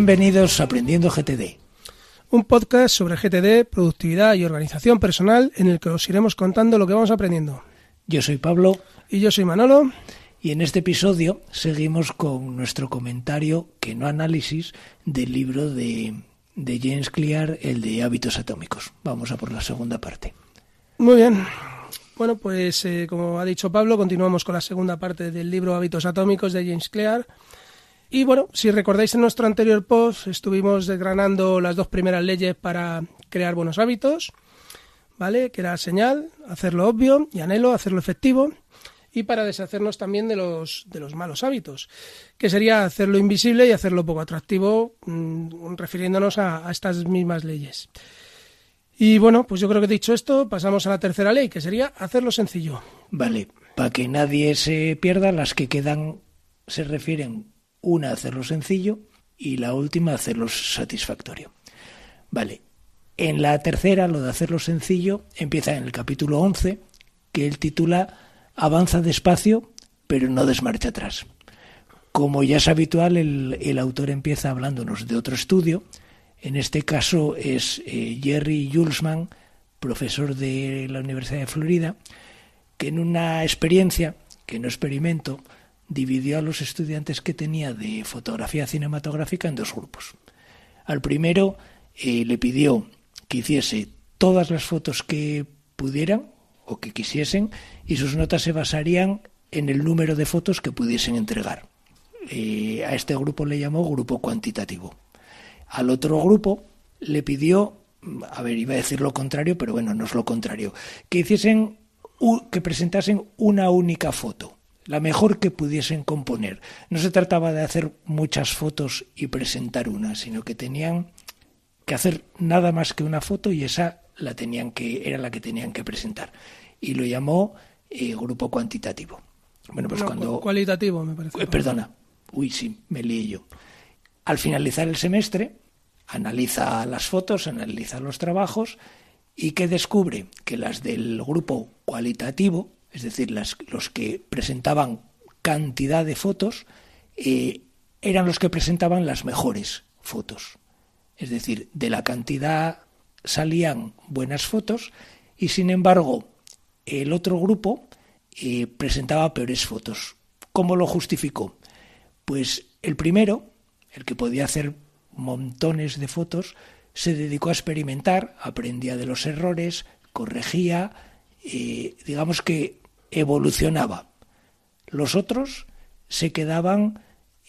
Bienvenidos a Aprendiendo GTD. Un podcast sobre GTD, productividad y organización personal en el que os iremos contando lo que vamos aprendiendo. Yo soy Pablo. Y yo soy Manolo. Y en este episodio seguimos con nuestro comentario, que no análisis, del libro de, James Clear, el de hábitos atómicos. Vamos a por la segunda parte. Muy bien. Bueno, pues eh, como ha dicho Pablo, continuamos con la segunda parte del libro Hábitos Atómicos de James Clear. Y bueno, si recordáis en nuestro anterior post estuvimos desgranando las dos primeras leyes para crear buenos hábitos, ¿vale? Que era señal, hacerlo obvio y anhelo, hacerlo efectivo y para deshacernos también de los, de los malos hábitos, que sería hacerlo invisible y hacerlo poco atractivo, mm, refiriéndonos a, estas mismas leyes. Y bueno, pues yo creo que dicho esto, pasamos a la tercera ley, que sería hacerlo sencillo. Vale, para que nadie se pierda, las que quedan se refieren una hacerlo sencillo y la última hacerlo satisfactorio. Vale, en la tercera, lo de hacerlo sencillo, empieza en el capítulo 11, que él titula Avanza despacio, pero no desmarcha atrás. Como ya es habitual, el, autor empieza hablándonos de otro estudio. En este caso es eh, Jerry Julesman, profesor de la Universidad de Florida, que en una experiencia, que no experimento, dividió a los estudiantes que tenía de fotografía cinematográfica en dos grupos. Al primero eh, le pidió que hiciese todas las fotos que pudieran o que quisiesen y sus notas se basarían en el número de fotos que pudiesen entregar. Eh, a este grupo le llamó grupo cuantitativo. Al otro grupo le pidió, a ver, iba a decir lo contrario, pero bueno, no es lo contrario, que hiciesen, que presentasen una única foto la mejor que pudiesen componer. No se trataba de hacer muchas fotos y presentar una, sino que tenían que hacer nada más que una foto y esa la tenían que era la que tenían que presentar y lo llamó eh, grupo cuantitativo. Bueno, pues cuando cualitativo me parece. Eh, perdona. Uy, sí, me lié yo. Al finalizar el semestre analiza las fotos, analiza los trabajos y que descubre que las del grupo cualitativo es decir, los que presentaban cantidad de fotos, eh, eran los que presentaban las mejores fotos. Es decir, de la cantidad salían buenas fotos y sin embargo el otro grupo eh, presentaba peores fotos. ¿Cómo lo justificó? Pues el primero, el que podía hacer montones de fotos, se dedicó a experimentar, aprendía de los errores, corregía, digamos que evolucionaba. Los otros se quedaban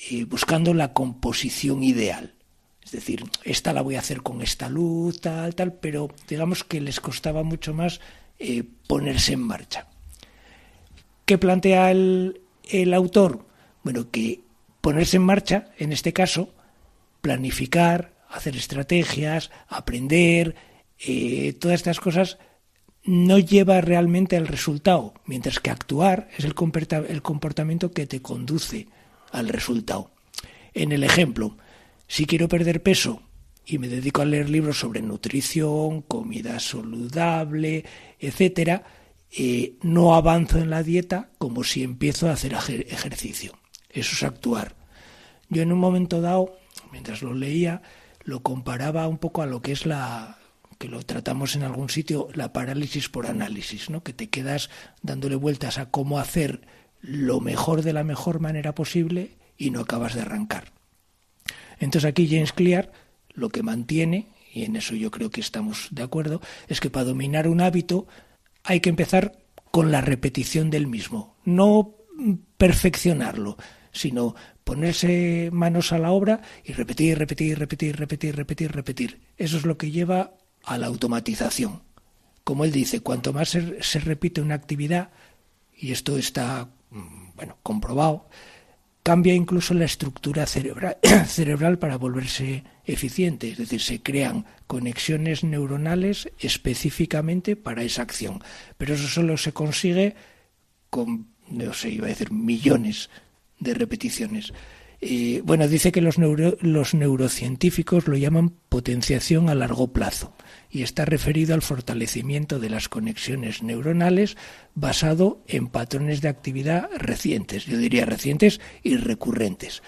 eh, buscando la composición ideal. Es decir, esta la voy a hacer con esta luz, tal, tal, pero digamos que les costaba mucho más eh, ponerse en marcha. ¿Qué plantea el, autor? Bueno, que ponerse en marcha, en este caso, planificar, hacer estrategias, aprender, eh, todas estas cosas no lleva realmente al resultado, mientras que actuar es el comportamiento que te conduce al resultado. En el ejemplo, si quiero perder peso y me dedico a leer libros sobre nutrición, comida saludable, etcétera, eh, no avanzo en la dieta como si empiezo a hacer ejercicio. Eso es actuar. Yo en un momento dado, mientras lo leía, lo comparaba un poco a lo que es la, que lo tratamos en algún sitio, la parálisis por análisis, ¿no? que te quedas dándole vueltas a cómo hacer lo mejor de la mejor manera posible y no acabas de arrancar. Entonces aquí James Clear lo que mantiene, y en eso yo creo que estamos de acuerdo, es que para dominar un hábito hay que empezar con la repetición del mismo, no perfeccionarlo, sino ponerse manos a la obra y repetir, repetir, repetir, repetir, repetir, repetir. Eso es lo que lleva a la automatización. Como él dice, cuanto más se, repite una actividad, y esto está mm, bueno, comprobado, cambia incluso la estructura cerebral, cerebral para volverse eficiente, es decir, se crean conexiones neuronales específicamente para esa acción. Pero eso solo se consigue con, no sé, iba a decir, millones de repeticiones. y eh, bueno, dice que los, los neurocientíficos lo llaman potenciación a largo plazo y está referido al fortalecimiento de las conexiones neuronales basado en patrones de actividad recientes, yo diría recientes y recurrentes.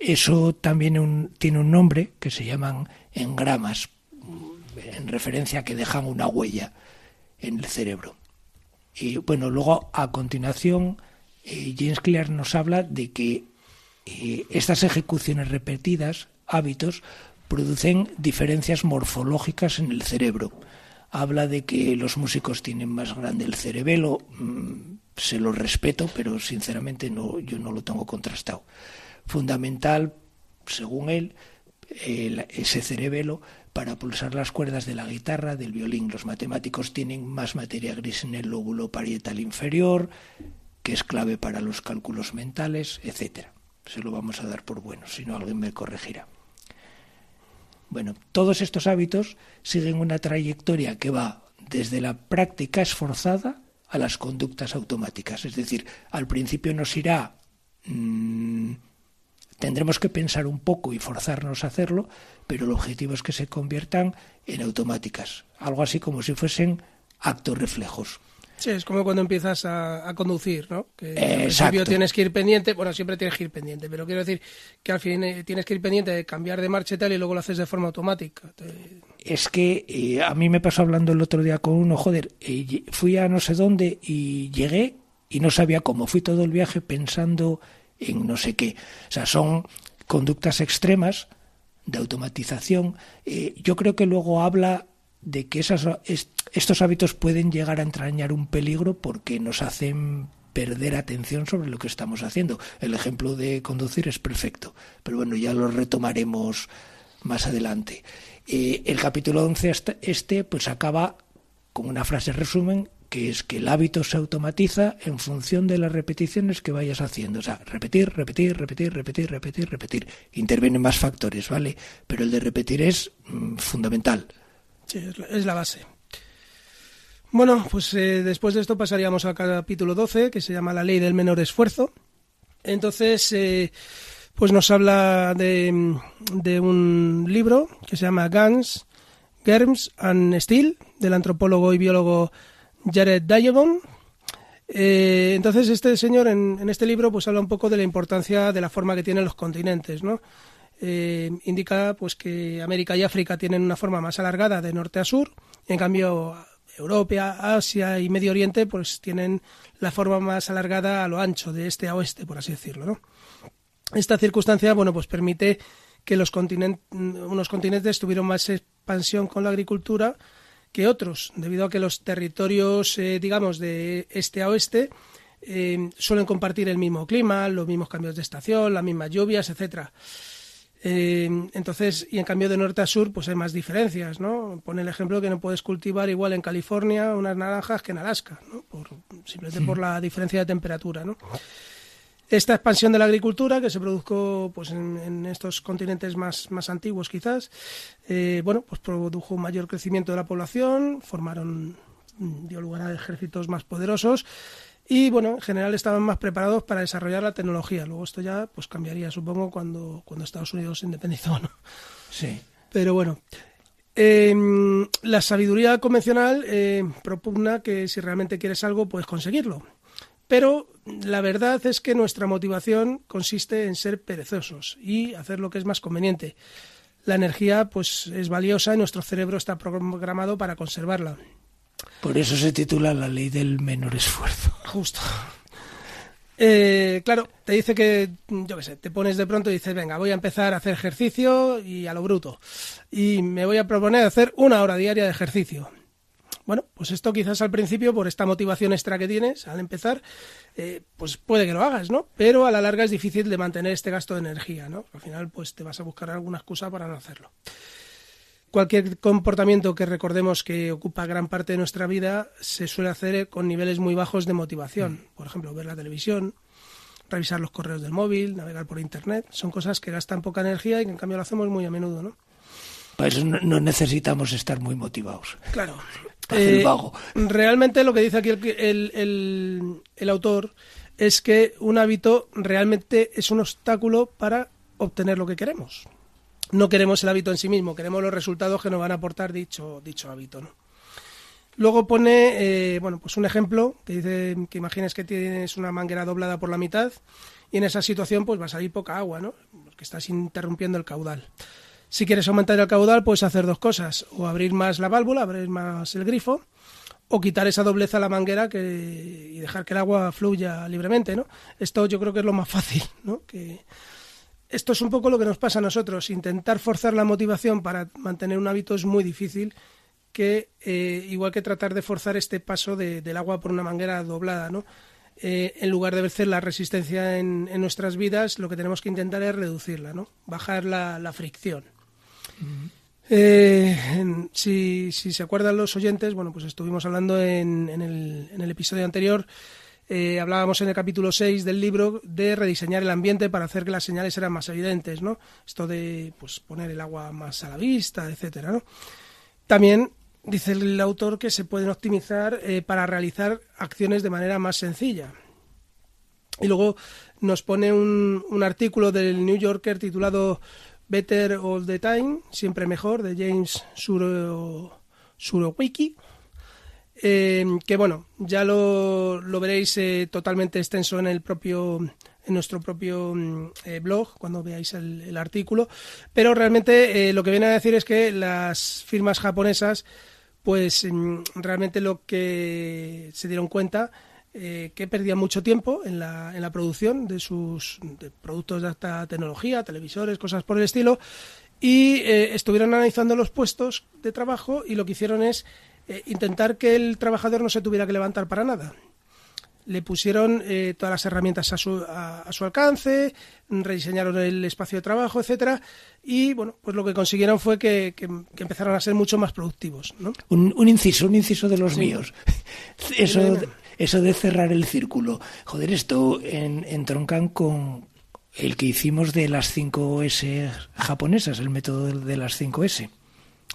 Eso también tiene un nombre que se llaman engramas, en referencia a que dejan una huella en el cerebro. Y bueno, luego a continuación eh, James Clear nos habla de que eh, estas ejecuciones repetidas, hábitos, producen diferencias morfológicas en el cerebro. Habla de que los músicos tienen más grande el cerebelo, mm, se lo respeto, pero sinceramente no, yo no lo tengo contrastado. Fundamental, según él, ese cerebelo para pulsar las cuerdas de la guitarra, del violín. Los matemáticos tienen más materia gris en el lóbulo parietal inferior, que es clave para los cálculos mentales, etc. Se lo vamos a dar por bueno, si no alguien me corregirá. Bueno, todos estos hábitos siguen una trayectoria que va desde la práctica esforzada a las conductas automáticas. Es decir, al principio nos irá... Mm, tendremos que pensar un poco y forzarnos a hacerlo, pero el objetivo es que se conviertan en automáticas, algo así como si fuesen actos reflejos es como cuando empiezas a, conducir, ¿no? Que principio tienes que ir pendiente, bueno, siempre tienes que ir pendiente, pero quiero decir que al fin eh, tienes que ir pendiente de cambiar de marcha y tal y luego lo haces de forma automática. Es que eh, a mí me pasó hablando el otro día con uno, joder, eh, fui a no sé dónde y llegué y no sabía cómo, fui todo el viaje pensando en no sé qué. O sea, son conductas extremas de automatización. yo creo que luego habla de que estos hábitos pueden llegar a entrañar un peligro porque nos hacen perder atención sobre lo que estamos haciendo. El ejemplo de conducir es perfecto, pero bueno, ya lo retomaremos más adelante. Eh, el capítulo 11 este pues acaba con una frase resumen que es que el hábito se automatiza en función de las repeticiones que vayas haciendo. O sea, repetir, repetir, repetir, repetir, repetir, repetir. Intervienen más factores, ¿vale? Pero el de repetir es mm, fundamental es la, base. Bueno, pues eh, después de esto pasaríamos al capítulo 12, que se llama La ley del menor esfuerzo. Entonces, eh, pues nos habla de, un libro que se llama Guns, Germs and Steel, del antropólogo y biólogo Jared Diamond. Eh, entonces, este señor en, en, este libro pues habla un poco de la importancia de la forma que tienen los continentes, ¿no? Eh, indica pues que América y África tienen una forma más alargada de norte a sur, en cambio Europa, Asia y Medio Oriente pues tienen la forma más alargada a lo ancho de este a oeste, por así decirlo, Esta circunstancia, bueno, pues permite que los unos continentes tuvieron más expansión con la agricultura que otros, debido a que los territorios, eh, digamos, de este a oeste eh, suelen compartir el mismo clima, los mismos cambios de estación, las mismas lluvias, etcétera. Eh, entonces, y en cambio de norte a sur, pues hay más diferencias, ¿no? Pone el ejemplo que no puedes cultivar igual en California unas naranjas que en Alaska, ¿no? simplemente por la diferencia de temperatura, ¿no? Esta expansión de la agricultura que se produjo pues, en, estos continentes más, antiguos quizás, eh, bueno, pues produjo un mayor crecimiento de la población, formaron, mm, dio lugar a ejércitos más poderosos y bueno, en general estaban más preparados para desarrollar la tecnología. Luego esto ya pues cambiaría, supongo, cuando, cuando Estados Unidos se independizó, ¿no? Sí. Pero bueno, em, la sabiduría convencional em, propugna que si realmente quieres algo, puedes conseguirlo. Pero la verdad es que nuestra motivación consiste en ser perezosos y hacer lo que es más conveniente. La energía pues es valiosa y nuestro cerebro está programado para conservarla. Por eso se titula La ley del menor esfuerzo. Justo. Eh, claro, te dice que, yo qué sé, te pones de pronto y dices, venga, voy a empezar a hacer ejercicio y a lo bruto. Y me voy a proponer hacer una hora diaria de ejercicio. Bueno, pues esto quizás al principio, por esta motivación extra que tienes al empezar, eh, pues puede que lo hagas, ¿no? Pero a la larga es difícil de mantener este gasto de energía, ¿no? Al final, pues te vas a buscar alguna excusa para no hacerlo. Cualquier comportamiento que recordemos que ocupa gran parte de nuestra vida se suele hacer con niveles muy bajos de motivación. Mm. Por ejemplo, ver la televisión, revisar los correos del móvil, navegar por Internet. Son cosas que gastan poca energía y que en cambio lo hacemos muy a menudo, ¿no? Pues no, necesitamos estar muy motivados. Claro. Eh, realmente lo que dice aquí el, el autor es que un hábito realmente es un obstáculo para obtener lo que queremos no queremos el hábito en sí mismo, queremos los resultados que nos van a aportar dicho, dicho hábito. ¿no? Luego pone eh, bueno, pues un ejemplo que dice que imagines que tienes una manguera doblada por la mitad y en esa situación pues va a salir poca agua, ¿no? porque estás interrumpiendo el caudal. Si quieres aumentar el caudal puedes hacer dos cosas, o abrir más la válvula, abrir más el grifo, o quitar esa dobleza a la manguera que, y dejar que el agua fluya libremente. ¿no? Esto yo creo que es lo más fácil, ¿no? que, esto es un poco lo que nos pasa a nosotros. Intentar forzar la motivación para mantener un hábito es muy difícil, que eh, igual que tratar de forzar este paso del agua por una manguera doblada, ¿no? Eh, en lugar de vencer la resistencia en, en, nuestras vidas, lo que tenemos que intentar es reducirla, ¿no? Bajar la, fricción. Eh, si, si, se acuerdan los oyentes, bueno, pues estuvimos hablando en, el, en el episodio anterior eh, hablábamos en el capítulo 6 del libro de rediseñar el ambiente para hacer que las señales eran más evidentes, ¿no? Esto de pues, poner el agua más a la vista, etcétera, También dice el autor que se pueden optimizar eh, para realizar acciones de manera más sencilla. Y luego nos pone un, artículo del New Yorker titulado Better All the Time, siempre mejor, de James Surowiki. Em, que bueno, ya lo, veréis eh, totalmente extenso en el propio en nuestro propio mm, eh, blog cuando veáis el, artículo pero realmente eh, lo que viene a decir es que las firmas japonesas pues mm, realmente lo que se dieron cuenta que perdían mucho tiempo en la, en la producción de sus productos de alta tecnología, televisores, cosas por el estilo, y estuvieron analizando los puestos de trabajo y lo que hicieron es eh, intentar que el trabajador no se tuviera que levantar para nada. Le pusieron eh, todas las herramientas a su, alcance, rediseñaron el espacio de trabajo, etcétera, y bueno, pues lo que consiguieron fue que, empezaron a ser mucho más productivos. ¿no? Un, inciso, un inciso de los míos. Eso, eso de cerrar el círculo. Joder, esto en, Troncan con, el que hicimos de las 5 S japonesas, el método de las 5 S.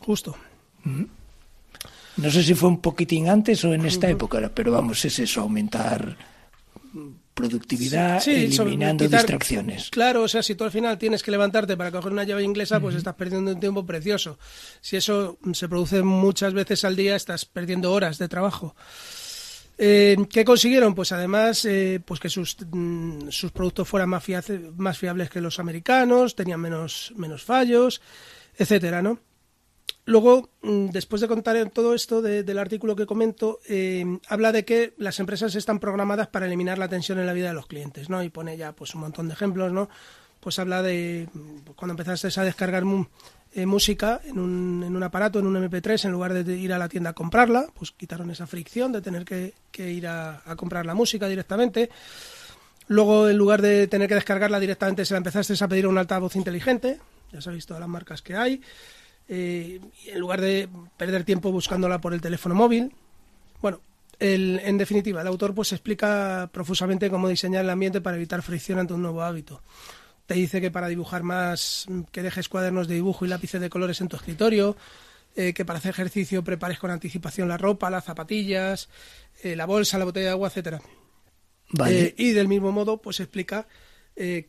Justo. Mm. No sé si fue un poquitín antes o en esta época, pero vamos, es eso, aumentar productividad eliminando distracciones. Claro, o sea, si tú al final tienes que levantarte para coger una llave inglesa, pues estás perdiendo un tiempo precioso. Si eso se produce muchas veces al día, estás perdiendo horas de trabajo. Eh, ¿Qué consiguieron? Pues además, eh, pues que mm, sus, productos fueran más, más, fiables que los americanos, tenían menos, menos fallos, etcétera, ¿no? Luego, mm, después de contar todo esto del artículo que comento, em, habla de que las empresas están programadas para eliminar la tensión en la vida de los clientes, ¿no? Y pone ya pues un montón de ejemplos, ¿no? Pues habla de mm, cuando empezaste a descargar eh, música en un, aparato, en un MP3, en lugar de ir a la tienda a comprarla, pues quitaron esa fricción de tener que, ir a, comprar la música directamente. Luego, en lugar de tener que descargarla directamente, se la empezaste a pedir un altavoz inteligente. Ya sabéis todas las marcas que hay. Eh, en lugar de perder tiempo buscándola por el teléfono móvil. Bueno, en definitiva, el autor pues explica profusamente cómo diseñar el ambiente para evitar fricción ante un nuevo hábito. Te dice que para dibujar más, que dejes cuadernos de dibujo y lápices de colores en tu escritorio, eh, que para hacer ejercicio prepares con anticipación la ropa, las zapatillas, eh, la bolsa, la botella de agua, etcétera. y del mismo modo, pues explica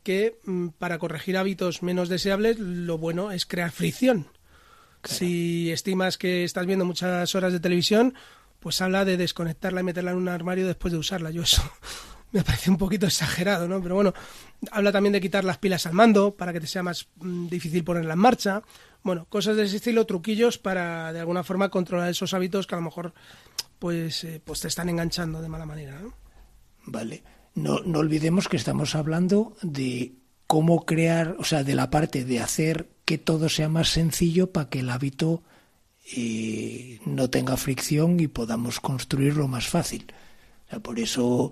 que mm, para corregir hábitos menos deseables, lo bueno es crear fricción. Si estimas que estás viendo muchas horas de televisión, pues habla de desconectarla y meterla en un armario después de usarla. Yo eso me parece un poquito exagerado, ¿no? Pero bueno, habla también de quitar las pilas al mando para que te sea más mm, difícil ponerla en marcha. Bueno, cosas de ese estilo, truquillos para de alguna forma controlar esos hábitos que a lo mejor pues, eh, pues te están enganchando de mala manera. ¿no? Vale. No, no olvidemos que estamos hablando de cómo crear, o sea, de la parte de hacer que todo sea más sencillo para que el hábito eh, no tenga fricción y podamos construirlo más fácil. por eso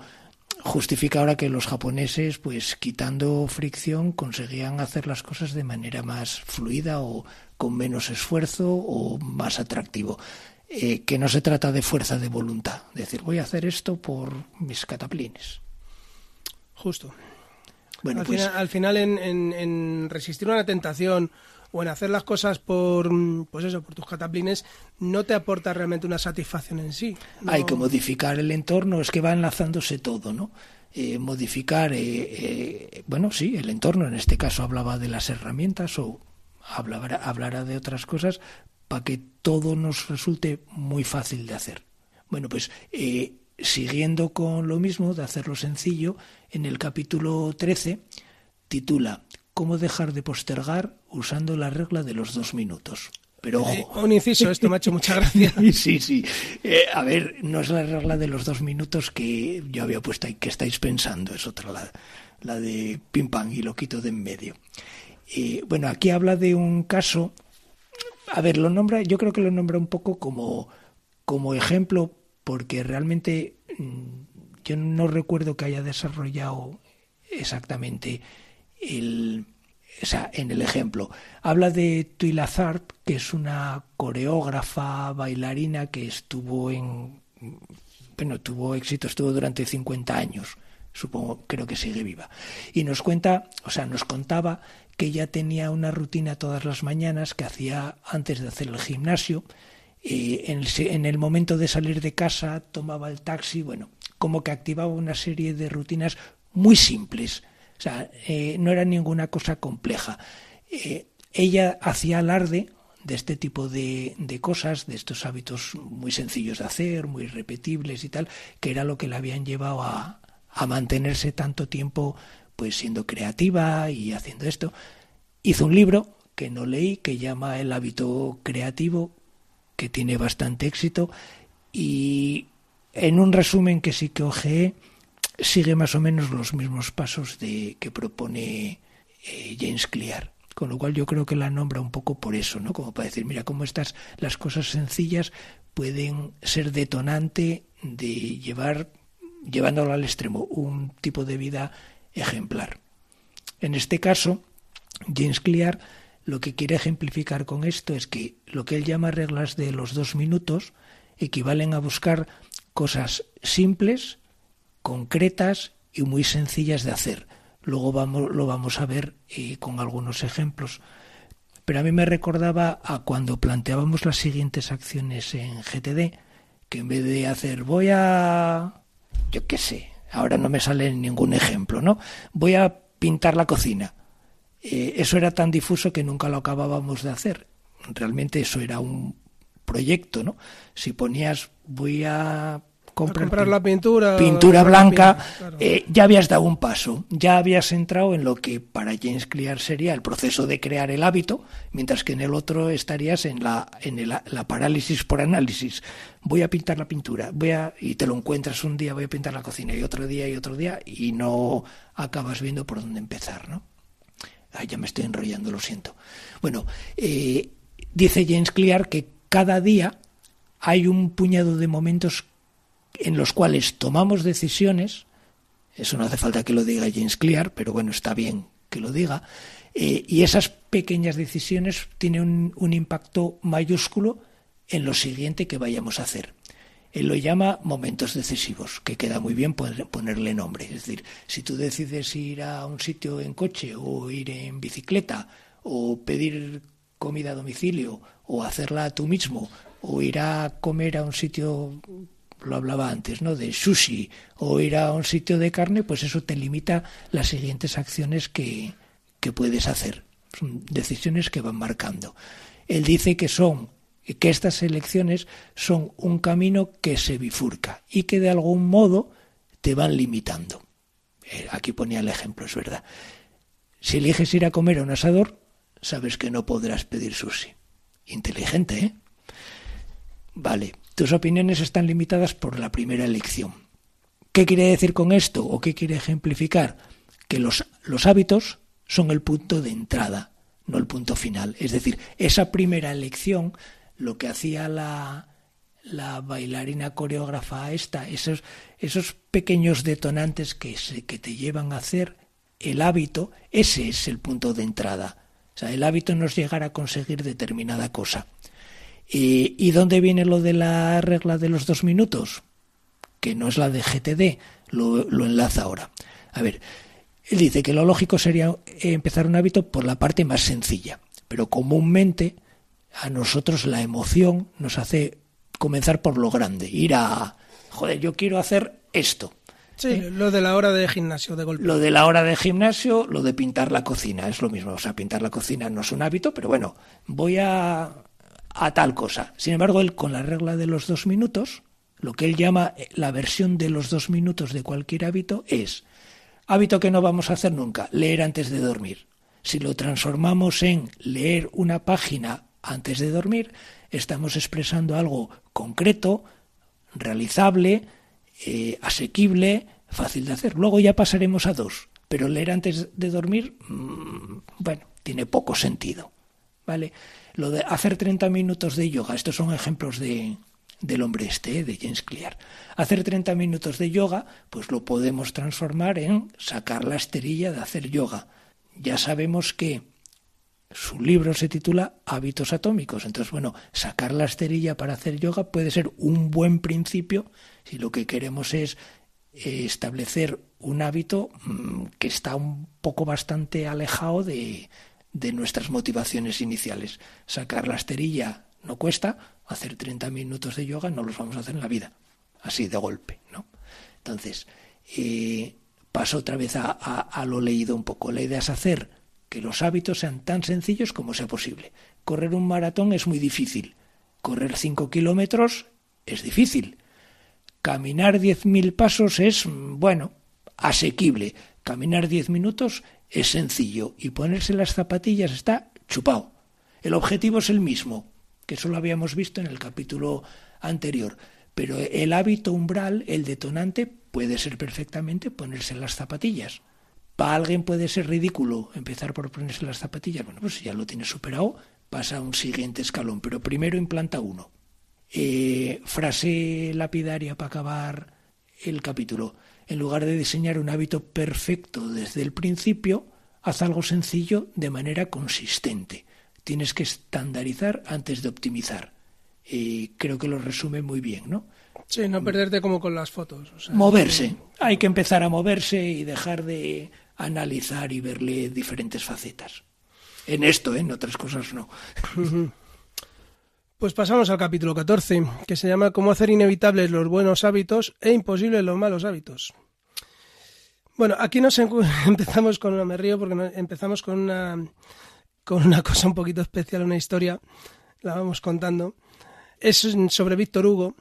justifica ahora que los japoneses, pues quitando fricción, conseguían hacer las cosas de manera más fluida o con menos esfuerzo o más atractivo. Eh, que no se trata de fuerza de voluntad, decir voy a hacer esto por mis cataplines. Justo. Pues al, final, en, en, resistir una tentación o en hacer las cosas por, mm, pues eso, por tus cataplines, no te aporta realmente una satisfacción en sí. Hay que modificar el entorno, es que va enlazándose todo, ¿no? Eh, modificar, eh, eh, bueno, sí, el entorno, en este caso hablaba de las herramientas o hablará, hablará de otras cosas para que todo nos resulte muy fácil de hacer. Bueno, pues siguiendo con lo mismo, de hacerlo sencillo, en el capítulo 13 titula Cómo dejar de postergar usando la regla de los dos minutos. Pero eh, ojo. un inciso, esto me ha hecho mucha gracia. sí, sí. Eh, a ver, no es la regla de los dos minutos que yo había puesto ahí, que estáis pensando, es otra, la, de pim pam y lo quito de en medio. Eh, bueno, aquí habla de un caso. A ver, lo nombra, yo creo que lo nombra un poco como, como ejemplo porque realmente mm, yo no recuerdo que haya desarrollado exactamente el, en el ejemplo. Habla de Tuila Zarp, que es una coreógrafa, bailarina que estuvo en. Bueno, tuvo éxito, estuvo durante 50 años, supongo, creo que sigue viva. Y nos cuenta, o sea, nos contaba que ella tenía una rutina todas las mañanas que hacía antes de hacer el gimnasio, en, el momento de salir de casa tomaba el taxi, bueno, como que activaba una serie de rutinas muy simples, o sea, eh, no era ninguna cosa compleja. Eh, ella hacía alarde de este tipo de, cosas, de estos hábitos muy sencillos de hacer, muy repetibles y tal, que era lo que la habían llevado a, a mantenerse tanto tiempo pues siendo creativa y haciendo esto. Hizo un libro que no leí, que llama El hábito creativo, que tiene bastante éxito y en un resumen que sí que OGE sigue más o menos los mismos pasos de, que propone eh, James Clear. Con lo cual yo creo que la nombra un poco por eso, ¿no? Como para decir, mira, cómo estas las cosas sencillas pueden ser detonante de llevar, llevándolo al extremo, un tipo de vida ejemplar. En este caso, James Clear lo que quiere ejemplificar con esto es que lo que él llama reglas de los dos minutos equivalen a buscar cosas simples, concretas y muy sencillas de hacer. Luego vamos, lo vamos a ver eh, con algunos ejemplos. Pero a mí me recordaba a cuando planteábamos las siguientes acciones en GTD, que en vez de hacer voy a... yo qué sé, ahora no me sale ningún ejemplo, ¿no? Voy a pintar la cocina. Eh, eso era tan difuso que nunca lo acabábamos de hacer. Realmente eso era un proyecto, ¿no? Si ponías voy a comprar, la pintura, pintura blanca, eh, ya habías dado un paso, ya habías entrado en lo que para James Clear sería el proceso de crear el hábito, mientras que en el otro estarías en la la parálisis por análisis. Voy a pintar la pintura, voy a y te lo encuentras un día, voy a pintar la cocina y otro día y otro día y no acabas viendo por dónde empezar, ¿no? ya me estoy enrollando, lo siento. Bueno, eh, dice James Clear que cada día hay un puñado de momentos en los cuales tomamos decisiones, eso no hace falta que lo diga James Clear, pero bueno, está bien que lo diga, eh, y esas pequeñas decisiones tienen un impacto mayúsculo en lo siguiente que vayamos a hacer. Él lo llama momentos decisivos, que queda muy bien ponerle nombre. Es decir, si tú decides ir a un sitio en coche o ir en bicicleta o pedir comida a domicilio o hacerla tú mismo o ir a comer a un sitio lo hablaba antes, ¿no? De sushi o ir a un sitio de carne, pues eso te limita las siguientes acciones que, que puedes hacer. Son decisiones que van marcando. Él dice que son que estas elecciones son un camino que se bifurca y que de algún modo te van limitando. Eh, aquí ponía el ejemplo, es verdad. Si eliges ir a comer a un asador, sabes que no podrás pedir sushi. Inteligente, ¿eh? Vale, tus opiniones están limitadas por la primera elección. ¿Qué quiere decir con esto o qué quiere ejemplificar? Que los, los hábitos son el punto de entrada, no el punto final. Es decir, esa primera elección lo que hacía la, bailarina coreógrafa esta, esos, esos pequeños detonantes que, se, que te llevan a hacer el hábito, ese es el punto de entrada. O sea, el hábito no es llegar a conseguir determinada cosa. Eh, ¿Y, dónde viene lo de la regla de los dos minutos? Que no es la de GTD, lo, lo enlaza ahora. A ver, él dice que lo lógico sería empezar un hábito por la parte más sencilla, pero comúnmente a nosotros la emoción nos hace comenzar por lo grande, ir a, joder, yo quiero hacer esto. Sí, ¿Eh? lo de la hora de gimnasio de golpe. Lo de la hora de gimnasio, lo de pintar la cocina, es lo mismo. O sea, pintar la cocina no es un hábito, pero bueno, voy a, a tal cosa. Sin embargo, él con la regla de los dos minutos, lo que él llama eh, la versión de los dos minutos de cualquier hábito es hábito que no vamos a hacer nunca, leer antes de dormir. Si lo transformamos en leer una página antes de dormir, estamos expresando algo concreto, realizable, eh, asequible, fácil de hacer. Luego ya pasaremos a dos, pero leer antes de dormir, mm, bueno, tiene poco sentido. ¿Vale? Lo de hacer 30 minutos de yoga, estos son ejemplos de, del hombre este, eh, de James Clear. Hacer 30 minutos de yoga, pues lo podemos transformar en sacar la esterilla de hacer yoga. Ya sabemos que su libro se titula Hábitos atómicos. Entonces, bueno, sacar la esterilla para hacer yoga puede ser un buen principio si lo que queremos es eh, establecer un hábito mm, que está un poco bastante alejado de, de nuestras motivaciones iniciales. Sacar la esterilla no cuesta, hacer 30 minutos de yoga no los vamos a hacer en la vida, así de golpe, ¿no? Entonces, eh, paso otra vez a, lo leído un poco. La idea es hacer que los hábitos sean tan sencillos como sea posible. Correr un maratón es muy difícil. Correr 5 kilómetros es difícil. Caminar 10.000 pasos es, bueno, asequible. Caminar 10 minutos es sencillo. Y ponerse las zapatillas está chupado. El objetivo es el mismo, que eso lo habíamos visto en el capítulo anterior. Pero el hábito umbral, el detonante, puede ser perfectamente ponerse las zapatillas. Para alguien puede ser ridículo empezar por ponerse las zapatillas. Bueno, pues si ya lo tienes superado, pasa a un siguiente escalón, pero primero implanta uno. Eh, frase lapidaria para acabar el capítulo. En lugar de diseñar un hábito perfecto desde el principio, haz algo sencillo de manera consistente. Tienes que estandarizar antes de optimizar. Y eh, creo que lo resume muy bien, ¿no? Sí, no perderte como con las fotos. moverse. Hay que empezar a moverse y dejar de analizar y verle diferentes facetas. En esto, ¿eh? en otras cosas no. Pues pasamos al capítulo 14, que se llama Cómo hacer inevitables los buenos hábitos e imposibles los malos hábitos. Bueno, aquí nos empezamos con una, me río porque empezamos con una, con una cosa un poquito especial, una historia, la vamos contando. Es sobre Víctor Hugo,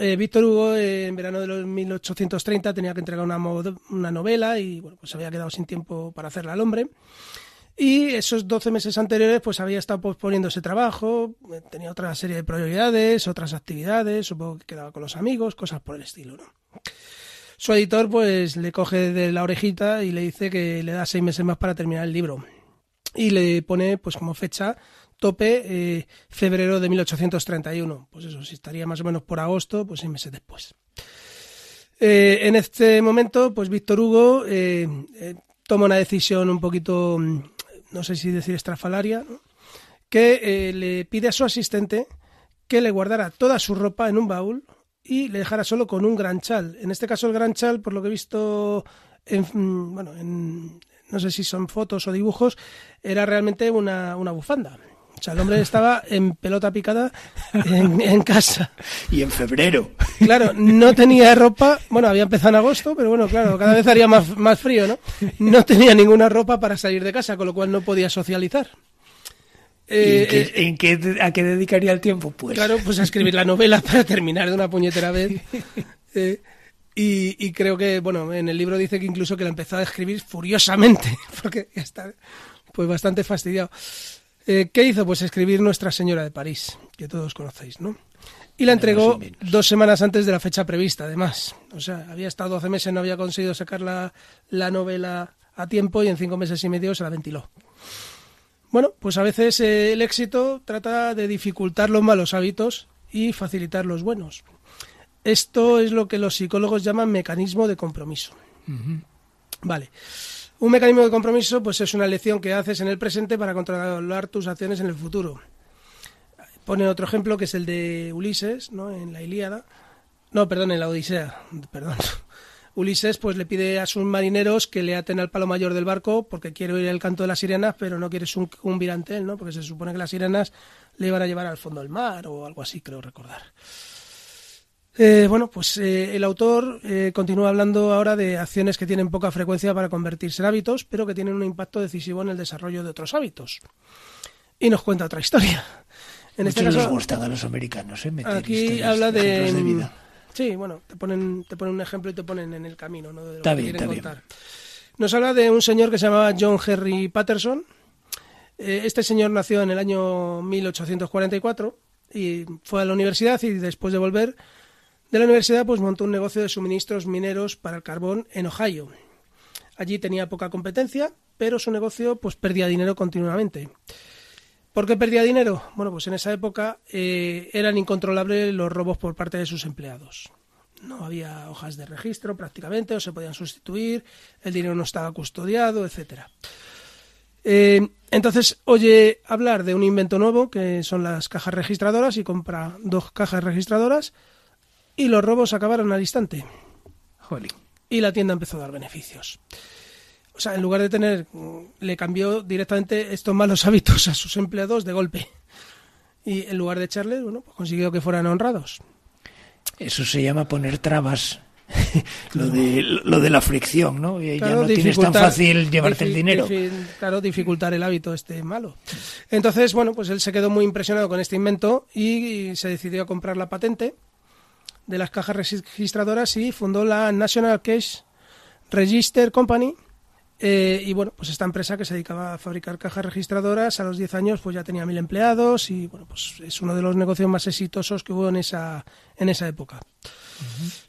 eh, Víctor Hugo, eh, en verano de los 1830, tenía que entregar una, una novela y bueno, pues se había quedado sin tiempo para hacerla al hombre. Y esos 12 meses anteriores, pues había estado posponiendo ese trabajo, eh, tenía otra serie de prioridades, otras actividades, supongo que quedaba con los amigos, cosas por el estilo, ¿no? Su editor, pues, le coge de la orejita y le dice que le da seis meses más para terminar el libro. Y le pone, pues, como fecha tope eh, febrero de 1831. Pues eso, si estaría más o menos por agosto, pues seis meses después. Eh, en este momento, pues Víctor Hugo eh, toma una decisión un poquito, mm, no sé si decir estrafalaria, que le pide a su asistente que le guardara toda su ropa en un baúl y le dejara solo con un gran chal. En este caso el gran chal, por lo que he visto, en, mm, bueno, en, no sé si son fotos o dibujos, era realmente una bufanda. O sea, el hombre estaba en pelota picada en, casa. Y en febrero. Claro, no tenía ropa. Bueno, había empezado en agosto, pero bueno, claro, cada vez haría más, más frío, ¿no? No tenía ninguna ropa para salir de casa, con lo cual no podía socializar. Eh, eh, ¿En, qué, ¿A qué dedicaría el tiempo? Pues claro, pues a escribir la novela para terminar de una puñetera vez. Eh, y, creo que, bueno, en el libro dice que incluso que la empezó a escribir furiosamente, porque ya está pues bastante fastidiado. Eh, ¿Qué hizo? Pues escribir Nuestra Señora de París, que todos conocéis, ¿no? Y la entregó dos semanas antes de la fecha prevista, además. O sea, había estado 12 meses, no había conseguido sacar la, novela a tiempo y en cinco meses y medio se la ventiló. Bueno, pues a veces eh, el éxito trata de dificultar los malos hábitos y facilitar los buenos. Esto es lo que los psicólogos llaman mecanismo de compromiso. Vale. Un mecanismo de compromiso pues es una lección que haces en el presente para controlar tus acciones en el futuro. Pone otro ejemplo que es el de Ulises, ¿no? En la Ilíada. No, perdón, en la Odisea, perdón. Ulises pues le pide a sus marineros que le aten al palo mayor del barco porque quiere oír el canto de las sirenas, pero no quiere un virantel ¿no? Porque se supone que las sirenas le iban a llevar al fondo del mar o algo así, creo recordar. Eh, bueno, pues eh, el autor eh, continúa hablando ahora de acciones que tienen poca frecuencia para convertirse en hábitos, pero que tienen un impacto decisivo en el desarrollo de otros hábitos. Y nos cuenta otra historia. En este a los americanos, ¿eh? aquí habla de, mm, Sí, bueno, te ponen, te ponen un ejemplo y te ponen en el camino, ¿no? De Nos habla de un señor que se llamaba John Henry Patterson. Este señor nació en el año 1844 y fue a la universidad y después de volver de la universidad pues montó un negocio de suministros mineros para el carbón en Ohio. Allí tenía poca competencia, pero su negocio pues perdía dinero continuamente. ¿Por qué perdía dinero? Bueno, pues en esa época eh, eran incontrolables los robos por parte de sus empleados. No había hojas de registro prácticamente, o se podían sustituir, el dinero no estaba custodiado, etcétera. Eh, entonces oye hablar de un invento nuevo, que son las cajas registradoras, y compra dos cajas registradoras y los robos acabaron al instante. Jolín. Y la tienda empezó a dar beneficios. O sea, en lugar de tener, mm, le cambió directamente estos malos hábitos a sus empleados de golpe. Y en lugar de echarle, bueno, pues consiguió que fueran honrados. Eso se llama poner trabas. lo, de, lo de la fricción, ¿no? ya no tienes tan fácil llevarte el dinero. claro, dificultar el hábito este malo. Entonces, bueno, pues él se quedó muy impresionado con este invento y se decidió a comprar la patente de las cajas registradoras y fundó la National Cash Register Company. Eh, y bueno, pues esta empresa que se dedicaba a fabricar cajas registradoras, a los 10 años pues ya tenía mil empleados y bueno, pues es uno de los negocios más exitosos que hubo en esa, en esa época.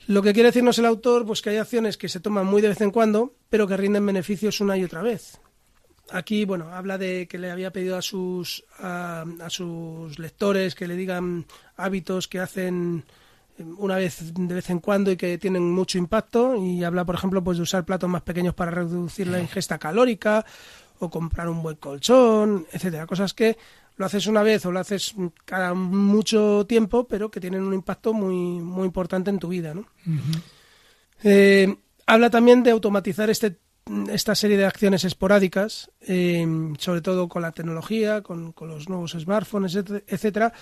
Lo que quiere decirnos el autor, pues que hay acciones que se toman muy de vez en cuando, pero que rinden beneficios una y otra vez. Aquí, bueno, habla de que le había pedido a sus, a sus lectores que le digan hábitos que hacen una vez de vez en cuando y que tienen mucho impacto y habla por ejemplo pues de usar platos más pequeños para reducir la ingesta calórica o comprar un buen colchón, etcétera, cosas que lo haces una vez o lo haces cada mucho tiempo, pero que tienen un impacto muy muy importante en tu vida, ¿no? Eh, habla también de automatizar este esta serie de acciones esporádicas, eh, sobre todo con la tecnología, con, los nuevos smartphones, etcétera,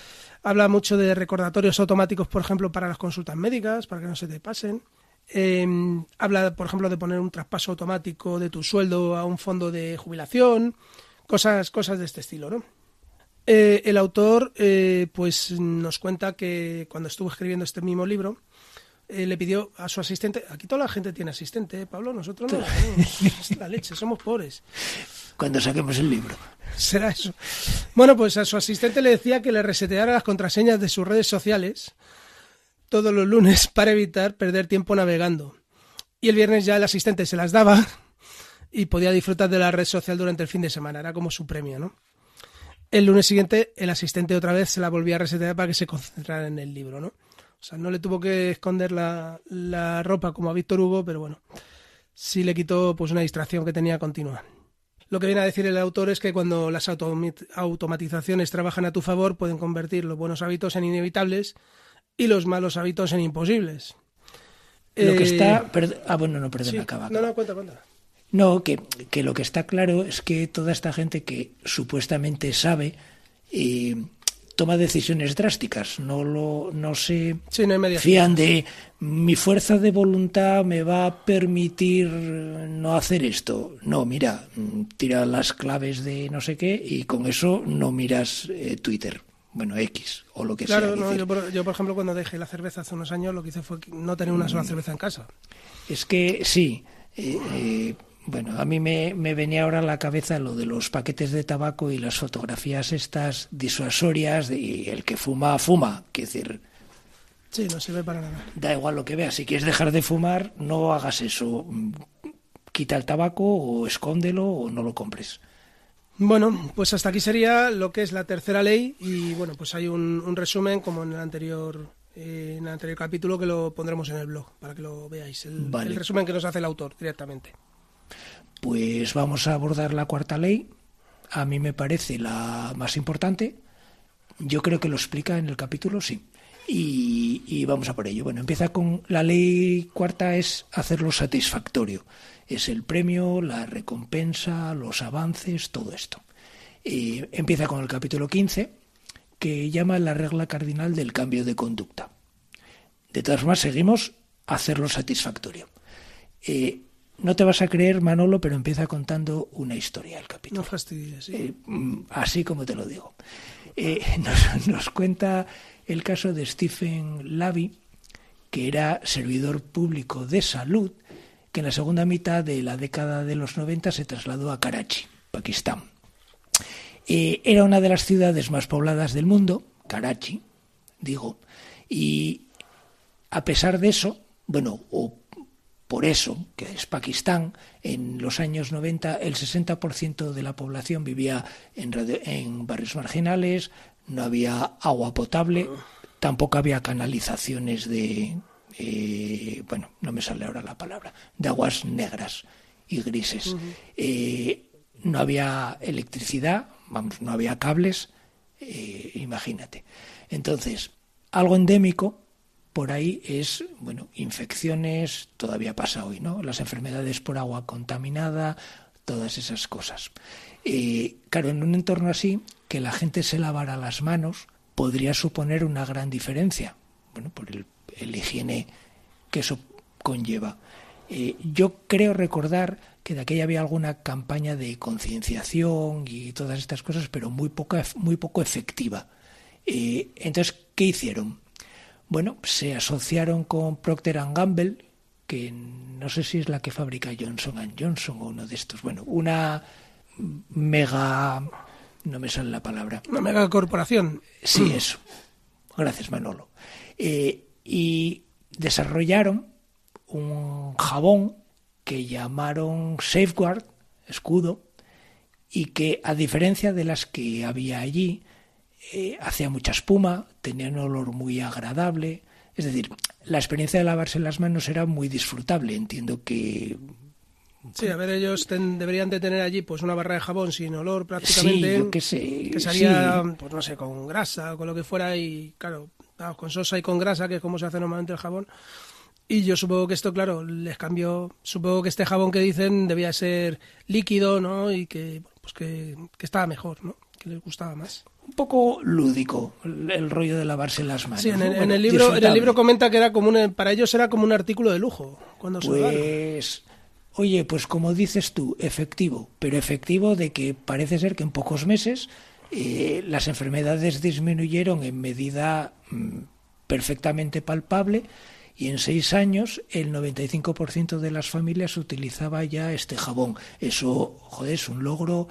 habla mucho de recordatorios automáticos, por ejemplo, para las consultas médicas, para que no se te pasen. Eh, habla, por ejemplo, de poner un traspaso automático de tu sueldo a un fondo de jubilación, cosas, cosas de este estilo, ¿no? Eh, el autor, pues, nos cuenta que cuando estuvo escribiendo este mismo libro, eh, le pidió a su asistente, aquí toda la gente tiene asistente, ¿eh, Pablo, nosotros no, es la leche, somos pobres. Cuando saquemos el libro. Será eso. Bueno, pues a su asistente le decía que le reseteara las contraseñas de sus redes sociales todos los lunes para evitar perder tiempo navegando. Y el viernes ya el asistente se las daba y podía disfrutar de la red social durante el fin de semana, era como su premio, ¿no? El lunes siguiente el asistente otra vez se la volvía a resetear para que se concentrara en el libro, ¿no? O sea, no le tuvo que esconder la, ropa como a Víctor Hugo, pero bueno, sí le quitó pues una distracción que tenía continua. Lo que viene a decir el autor es que cuando las automatizaciones trabajan a tu favor, pueden convertir los buenos hábitos en inevitables y los malos hábitos en imposibles. Lo que está. Eh, ah, bueno, no, perdón, No, no, cuenta, cuenta. No, que, lo que está claro es que toda esta gente que supuestamente sabe y... Eh, toma decisiones drásticas, no, lo, no se fían de mi fuerza de voluntad me va a permitir no hacer esto. No, mira, tira las claves de no sé qué y con eso no miras eh, Twitter. Bueno, X o lo que sea. Claro, yo, por, ejemplo cuando dejé la cerveza hace unos años lo que hice fue no tener una sola mm. cerveza en casa. Es que sí, eh, eh, bueno, a mí me, me, venía ahora a la cabeza lo de los paquetes de tabaco y las fotografías estas disuasorias de, y el que fuma, fuma. Quiero decir... Sí, no sirve para nada. Da igual lo que veas. Si quieres dejar de fumar, no hagas eso. Mm, quita el tabaco o escóndelo o no lo compres. Bueno, pues hasta aquí sería lo que es la tercera ley y bueno, pues hay un, resumen como en el anterior eh, en el anterior capítulo que lo pondremos en el blog para que lo veáis el resumen que nos hace el autor directamente. Pues vamos a abordar la cuarta ley. A mí me parece la más importante. Yo creo que lo explica en el capítulo, sí. Y, vamos a por ello. Bueno, empieza con la ley cuarta es hacerlo satisfactorio. Es el premio, la recompensa, los avances, todo esto. Eh, empieza con el capítulo 15, que llama la regla cardinal del cambio de conducta. De todas formas, seguimos hacerlo satisfactorio. Eh, no te vas a creer, Manolo, pero empieza contando una historia el capítulo. No fastidies. Eh, mm, así como te lo digo. Eh, nos, cuenta el caso de Stephen Lavi, que era servidor público de salud, que en la segunda mitad de la década de los 90 se trasladó a Karachi, Pakistán. Eh, era una de las ciudades más pobladas del mundo, Karachi, digo, y a pesar de eso, bueno, o por eso, que es Pakistán, en los años 90 el 60% de la población vivía en, barrios marginales, no había agua potable, tampoco había canalizaciones de, eh, bueno, no me sale ahora la palabra, de aguas negras y grises. Eh, no había electricidad, vamos, no había cables, eh, imagínate. Entonces, algo endémico por ahí es, bueno, infecciones, todavía pasa hoy, ¿no? Las enfermedades por agua contaminada, todas esas cosas. Eh, claro, en un entorno así, que la gente se lavara las manos podría suponer una gran diferencia, bueno, por el, higiene que eso conlleva. Eh, yo creo recordar que de aquella había alguna campaña de concienciación y todas estas cosas, pero muy, poca, muy poco efectiva. Eh, entonces, ¿qué hicieron? Bueno, se asociaron con Procter Gamble, que no sé si es la que fabrica Johnson Johnson o uno de estos. Bueno, una mega... no me sale la palabra. Una mega corporación. Sí, eso. Gracias, Manolo. Eh, y desarrollaron un jabón que llamaron Safeguard, escudo, y que a diferencia de las que había allí, eh, hacía mucha espuma, tenía un olor muy agradable. Es decir, la experiencia de lavarse las manos era muy disfrutable. Entiendo que Sí, a ver, ellos deberían de tener allí pues una barra de jabón sin olor prácticamente. Sí, que salía, pues no sé, con grasa o con lo que fuera y, claro, con sosa y con grasa, que es como se hace normalmente el jabón. Y yo supongo que esto, claro, les cambió. Supongo que este jabón que dicen debía ser líquido, ¿no? Y que, pues que estaba mejor, ¿no? Que les gustaba más un poco lúdico el, rollo de lavarse las manos. Sí, en el, libro, el libro comenta que era como para ellos era como un artículo de lujo cuando pues, Oye, pues como dices tú, efectivo, pero efectivo de que parece ser que en pocos meses eh, las enfermedades disminuyeron en medida mm, perfectamente palpable y en seis años el 95% de las familias utilizaba ya este jabón. Eso, joder, es un logro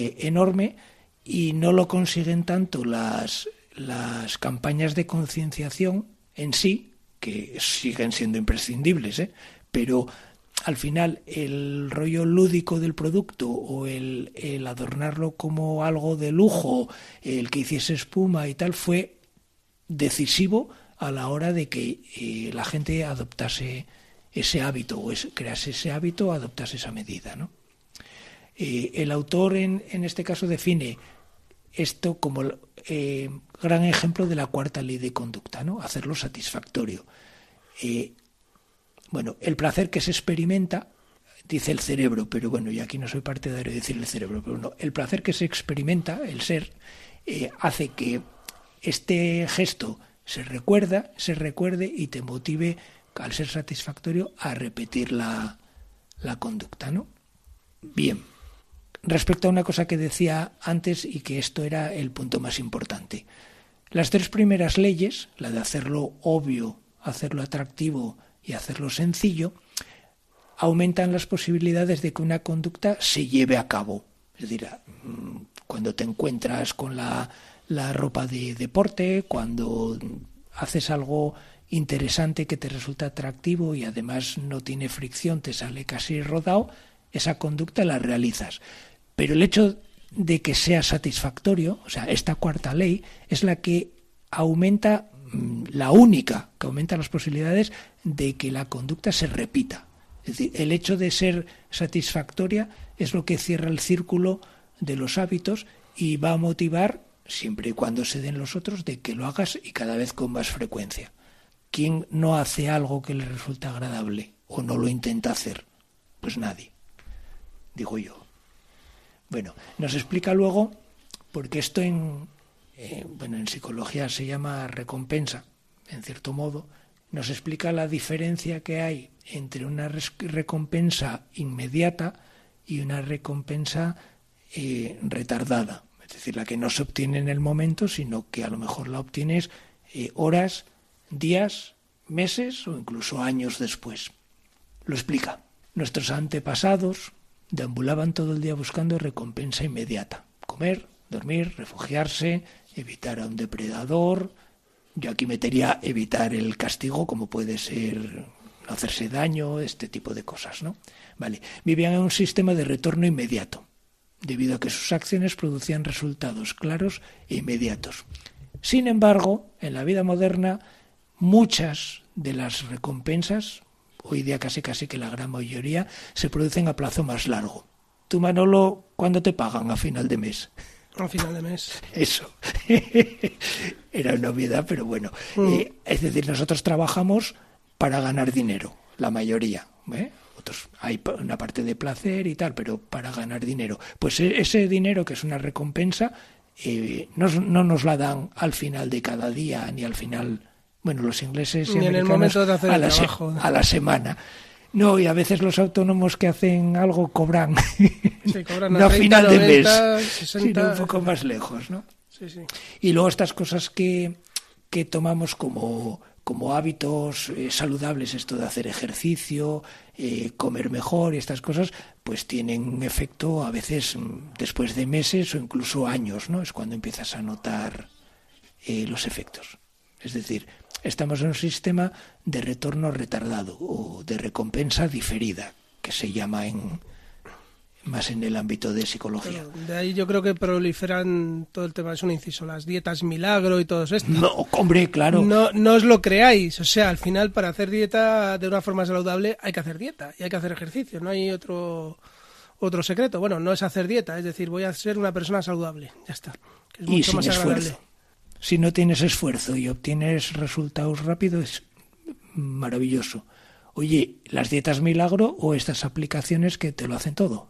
eh, enorme y no lo consiguen tanto las, las campañas de concienciación en sí, que siguen siendo imprescindibles, ¿eh? pero al final el rollo lúdico del producto o el, adornarlo como algo de lujo, el que hiciese espuma y tal, fue decisivo a la hora de que eh, la gente adoptase ese hábito o crease ese hábito o adoptase esa medida, ¿no? Eh, el autor en, en, este caso define esto como el eh, gran ejemplo de la cuarta ley de conducta, ¿no? Hacerlo satisfactorio. Eh, bueno, el placer que se experimenta, dice el cerebro, pero bueno, yo aquí no soy partidario de decir el cerebro, pero no, el placer que se experimenta, el ser, hace que este gesto se recuerda, se recuerde y te motive al ser satisfactorio a repetir la, la conducta, ¿no? Bien respecto a una cosa que decía antes y que esto era el punto más importante. Las tres primeras leyes, la de hacerlo obvio, hacerlo atractivo y hacerlo sencillo, aumentan las posibilidades de que una conducta se lleve a cabo. Es decir, mm, cuando te encuentras con la, la ropa de deporte, cuando haces algo interesante que te resulta atractivo y además no tiene fricción, te sale casi rodado, esa conducta la realizas. Pero el hecho de que sea satisfactorio, o sea, esta cuarta ley es la que aumenta, mm, la única que aumenta las posibilidades de que la conducta se repita. Es decir, el hecho de ser satisfactoria es lo que cierra el círculo de los hábitos y va a motivar, siempre y cuando se den los otros, de que lo hagas y cada vez con más frecuencia. ¿Quién no hace algo que le resulta agradable o no lo intenta hacer? Pues nadie, digo yo. Bueno, nos explica luego, porque esto en, eh, bueno, en psicología se llama recompensa, en cierto modo, nos explica la diferencia que hay entre una recompensa inmediata y una recompensa eh, retardada, es decir, la que no se obtiene en el momento, sino que a lo mejor la obtienes eh, horas, días, meses o incluso años después. Lo explica. Nuestros antepasados, deambulaban todo el día buscando recompensa inmediata. Comer, dormir, refugiarse, evitar a un depredador. Yo aquí metería evitar el castigo, como puede ser hacerse daño, este tipo de cosas, ¿no? Vale. Vivían en un sistema de retorno inmediato, debido a que sus acciones producían resultados claros e inmediatos. Sin embargo, en la vida moderna, muchas de las recompensas, hoy día casi casi que la gran mayoría, se producen a plazo más largo. Tú, Manolo, ¿cuándo te pagan a final de mes? A final de mes. Eso. Era una obviedad, pero bueno. Mm. Eh, es decir, nosotros trabajamos para ganar dinero, la mayoría. ¿eh? Otros, hay una parte de placer y tal, pero para ganar dinero. Pues e, ese dinero que es una recompensa, eh, no, no nos la dan al final de cada día ni al final bueno, los ingleses siempre en el a, la trabajo. a la semana. No, y a veces los autónomos que hacen algo cobran. cobran no a final de mes, 60, sino un poco más lejos, ¿no? Sí, sí. Y luego estas cosas que, tomamos como, hábitos eh, saludables, esto de hacer ejercicio, eh, comer mejor y estas cosas, pues tienen un efecto a veces mm, después de meses o incluso años, ¿no? Es cuando empiezas a notar eh, los efectos. Es decir, estamos en un sistema de retorno retardado o de recompensa diferida, que se llama en, más en el ámbito de psicología. de ahí yo creo que proliferan todo el tema, es un inciso, las dietas milagro y todo esto. No, hombre, claro. No, no os lo creáis, o sea, al final para hacer dieta de una forma saludable hay que hacer dieta y hay que hacer ejercicio, no hay otro otro secreto. Bueno, no es hacer dieta, es decir, voy a ser una persona saludable, ya está. Que es mucho más esfuerzo si no tienes esfuerzo y obtienes resultados rápidos, es maravilloso. Oye, las dietas milagro o estas aplicaciones que te lo hacen todo.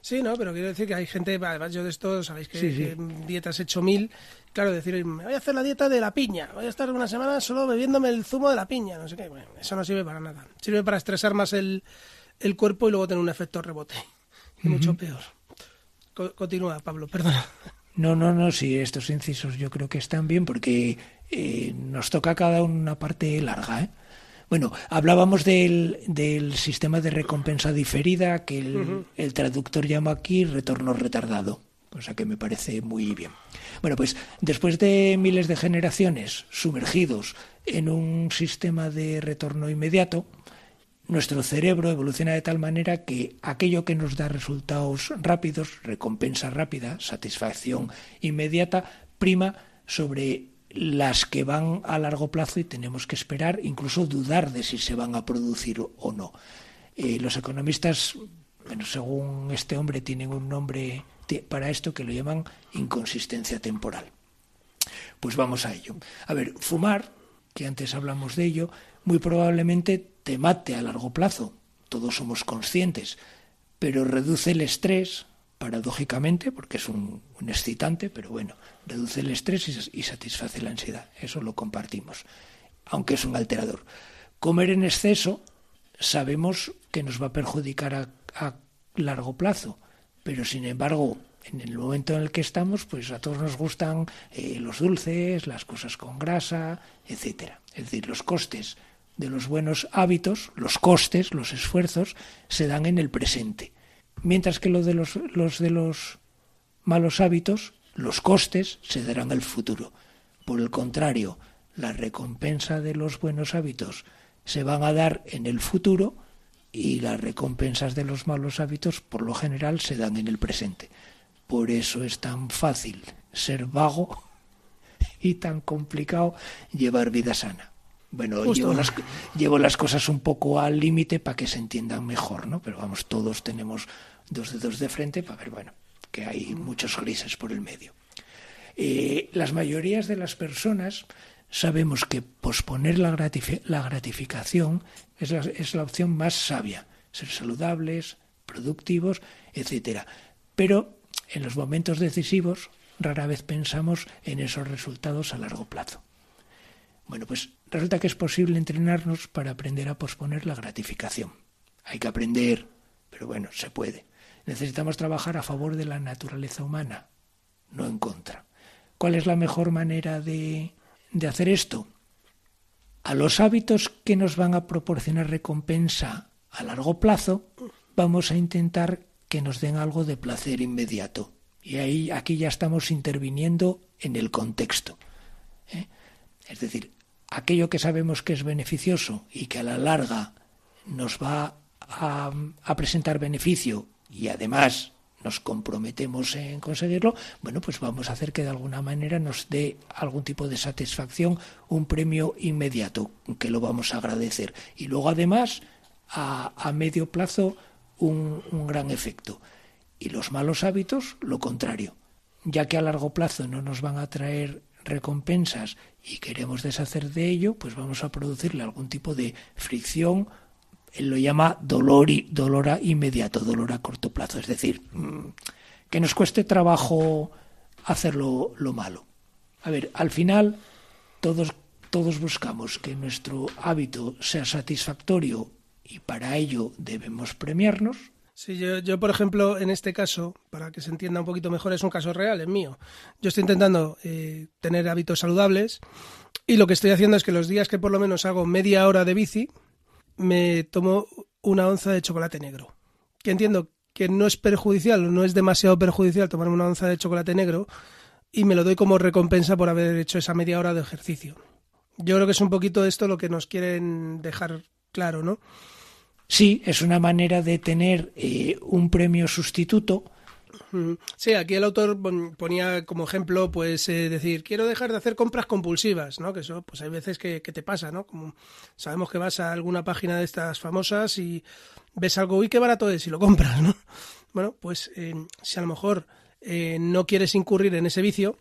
Sí, no, pero quiero decir que hay gente, además yo de esto, sabéis que, dietas he hecho mil, claro, decir, me voy a hacer la dieta de la piña, voy a estar una semana solo bebiéndome el zumo de la piña, no sé qué, eso no sirve para nada, sirve para estresar más el, el cuerpo y luego tener un efecto rebote, mucho peor. continúa, Pablo, perdona. No, no, no, sí, estos incisos yo creo que están bien porque eh, nos toca cada una parte larga. ¿eh? Bueno, hablábamos del, del, sistema de recompensa diferida que el, el traductor llama aquí retorno retardado, cosa que me parece muy bien. Bueno, pues después de miles de generaciones sumergidos en un sistema de retorno inmediato, nuestro cerebro evoluciona de tal manera que aquello que nos da resultados rápidos, recompensa rápida, satisfacción inmediata, prima sobre las que van a largo plazo y tenemos que esperar, incluso dudar de si se van a producir o no. Eh, los economistas, bueno, según este hombre, tienen un nombre para esto que lo llaman inconsistencia temporal. Pues vamos a ello. A ver, fumar, que antes hablamos de ello, muy probablemente te mate a largo plazo, todos somos conscientes, pero reduce el estrés, paradójicamente, porque es un, excitante, pero bueno, reduce el estrés y, satisface la ansiedad, eso lo compartimos, aunque es un alterador. Comer en exceso sabemos que nos va a perjudicar a, largo plazo, pero sin embargo, en el momento en el que estamos, pues a todos nos gustan eh, los dulces, las cosas con grasa, etcétera. Es decir, los costes de los buenos hábitos, los costes, los esfuerzos, se dan en el presente. Mientras que lo de los, los de los malos hábitos, los costes, se darán el futuro. Por el contrario, la recompensa de los buenos hábitos se van a dar en el futuro y las recompensas de los malos hábitos por lo general se dan en el presente. Por eso es tan fácil ser vago y tan complicado llevar vida sana. Bueno, llevo las, llevo las, cosas un poco al límite para que se entiendan mejor, ¿no? Pero vamos, todos tenemos dos dedos de frente para ver, bueno, que hay muchos grises por el medio. Eh, las mayorías de las personas sabemos que posponer la, la gratificación es la, es la opción más sabia, ser saludables, productivos, etcétera. Pero en los momentos decisivos rara vez pensamos en esos resultados a largo plazo. Bueno, pues Resulta que es posible entrenarnos para aprender a posponer la gratificación. Hay que aprender, pero bueno, se puede. Necesitamos trabajar a favor de la naturaleza humana, no en contra. ¿Cuál es la mejor manera de, hacer esto? A los hábitos que nos van a proporcionar recompensa a largo plazo, vamos a intentar que nos den algo de placer inmediato. Y ahí, aquí ya estamos interviniendo en el contexto. ¿eh? Es decir, aquello que sabemos que es beneficioso y que a la larga nos va a, presentar beneficio y además nos comprometemos en conseguirlo, bueno, pues vamos a hacer que de alguna manera nos dé algún tipo de satisfacción, un premio inmediato, que lo vamos a agradecer. Y luego, además, a, medio plazo, un, un, gran efecto. Y los malos hábitos, lo contrario. Ya que a largo plazo no nos van a traer recompensas y queremos deshacer de ello, pues vamos a producirle algún tipo de fricción. Él lo llama dolor, y, dolor a inmediato, dolor a corto plazo. Es decir, mm, que nos cueste trabajo hacerlo lo malo. A ver, al final todos, todos buscamos que nuestro hábito sea satisfactorio y para ello debemos premiarnos, Sí, yo, yo, por ejemplo, en este caso, para que se entienda un poquito mejor, es un caso real, es mío. Yo estoy intentando eh, tener hábitos saludables y lo que estoy haciendo es que los días que por lo menos hago media hora de bici, me tomo una onza de chocolate negro. Que entiendo que no es perjudicial, no es demasiado perjudicial tomarme una onza de chocolate negro y me lo doy como recompensa por haber hecho esa media hora de ejercicio. Yo creo que es un poquito esto lo que nos quieren dejar claro, ¿no? Sí, es una manera de tener eh, un premio sustituto. Sí, aquí el autor ponía como ejemplo, pues eh, decir, quiero dejar de hacer compras compulsivas, ¿no? Que eso, pues hay veces que, te pasa, ¿no? Como sabemos que vas a alguna página de estas famosas y ves algo, uy, qué barato es y lo compras, ¿no? Bueno, pues eh, si a lo mejor no quieres incurrir en ese vicio,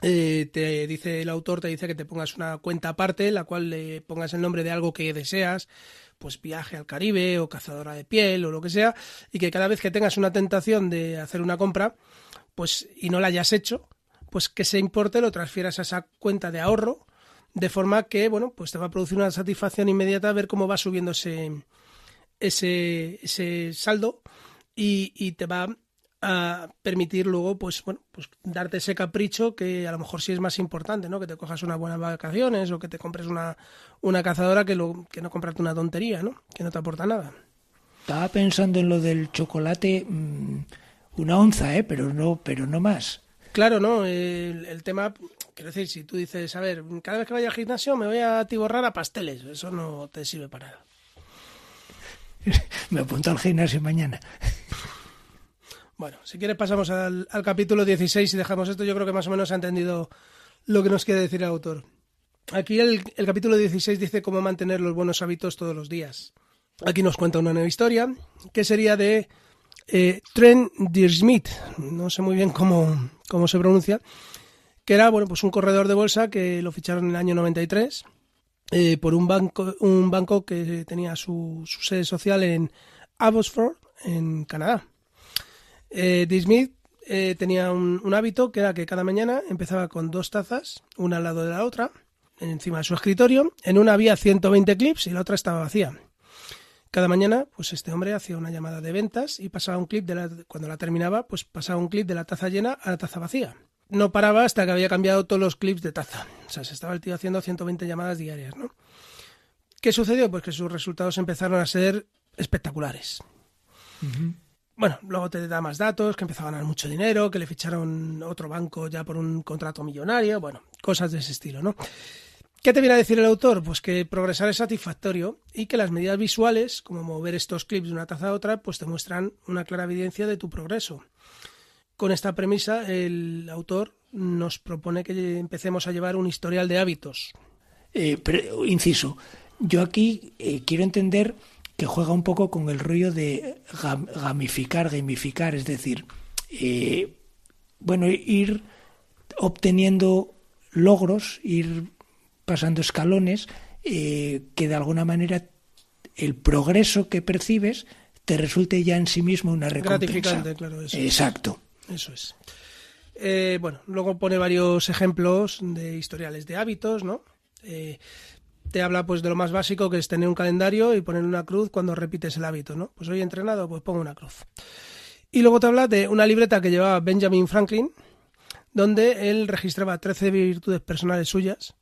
te dice el autor, te dice que te pongas una cuenta aparte, la cual le pongas el nombre de algo que deseas, pues viaje al Caribe o cazadora de piel o lo que sea, y que cada vez que tengas una tentación de hacer una compra, pues y no la hayas hecho, pues que se importe lo transfieras a esa cuenta de ahorro, de forma que, bueno, pues te va a producir una satisfacción inmediata ver cómo va subiendo ese, ese, ese saldo y, y te va a permitir luego, pues bueno, pues darte ese capricho que a lo mejor sí es más importante, ¿no? Que te cojas unas buenas vacaciones o que te compres una, una cazadora que, lo, que no comprarte una tontería, ¿no? Que no te aporta nada. Estaba pensando en lo del chocolate, mm, una onza, ¿eh? Pero no, pero no más. Claro, ¿no? El, tema, quiero decir, si tú dices, a ver, cada vez que vaya al gimnasio me voy a tiborrar a pasteles, eso no te sirve para nada. me apunto al gimnasio mañana. Bueno, si quieres pasamos al, capítulo 16 y dejamos esto. Yo creo que más o menos ha entendido lo que nos quiere decir el autor. Aquí el, capítulo 16 dice cómo mantener los buenos hábitos todos los días. Aquí nos cuenta una nueva historia que sería de eh, Trent smith no sé muy bien cómo, se pronuncia, que era bueno, pues un corredor de bolsa que lo ficharon en el año 93 eh, por un banco, un banco que tenía su, su sede social en Abbotsford, en Canadá. Eh, Smith eh, tenía un, hábito que era que cada mañana empezaba con dos tazas, una al lado de la otra, encima de su escritorio. En una había 120 clips y la otra estaba vacía. Cada mañana, pues este hombre hacía una llamada de ventas y pasaba un clip de la, cuando la terminaba, pues pasaba un clip de la taza llena a la taza vacía. No paraba hasta que había cambiado todos los clips de taza. O sea, se estaba el tío haciendo 120 llamadas diarias, ¿no? ¿Qué sucedió? Pues que sus resultados empezaron a ser espectaculares. Bueno, luego te da más datos, que empezó a ganar mucho dinero, que le ficharon otro banco ya por un contrato millonario, bueno, cosas de ese estilo, ¿no? ¿Qué te viene a decir el autor? Pues que progresar es satisfactorio y que las medidas visuales, como mover estos clips de una taza a otra, pues te muestran una clara evidencia de tu progreso. Con esta premisa, el autor nos propone que empecemos a llevar un historial de hábitos. Eh, inciso, yo aquí eh, quiero entender que juega un poco con el rollo de gamificar, gamificar, es decir, eh, bueno, ir obteniendo logros, ir pasando escalones, eh, que de alguna manera el progreso que percibes te resulte ya en sí mismo una recompensa. claro. Exacto. Eso es. Eh, bueno, luego pone varios ejemplos de historiales de hábitos, ¿no? te habla pues de lo más básico que es tener un calendario y poner una cruz cuando repites el hábito, ¿no? Pues hoy entrenado, pues pongo una cruz. Y luego te habla de una libreta que llevaba Benjamin Franklin, donde él registraba 13 virtudes personales suyas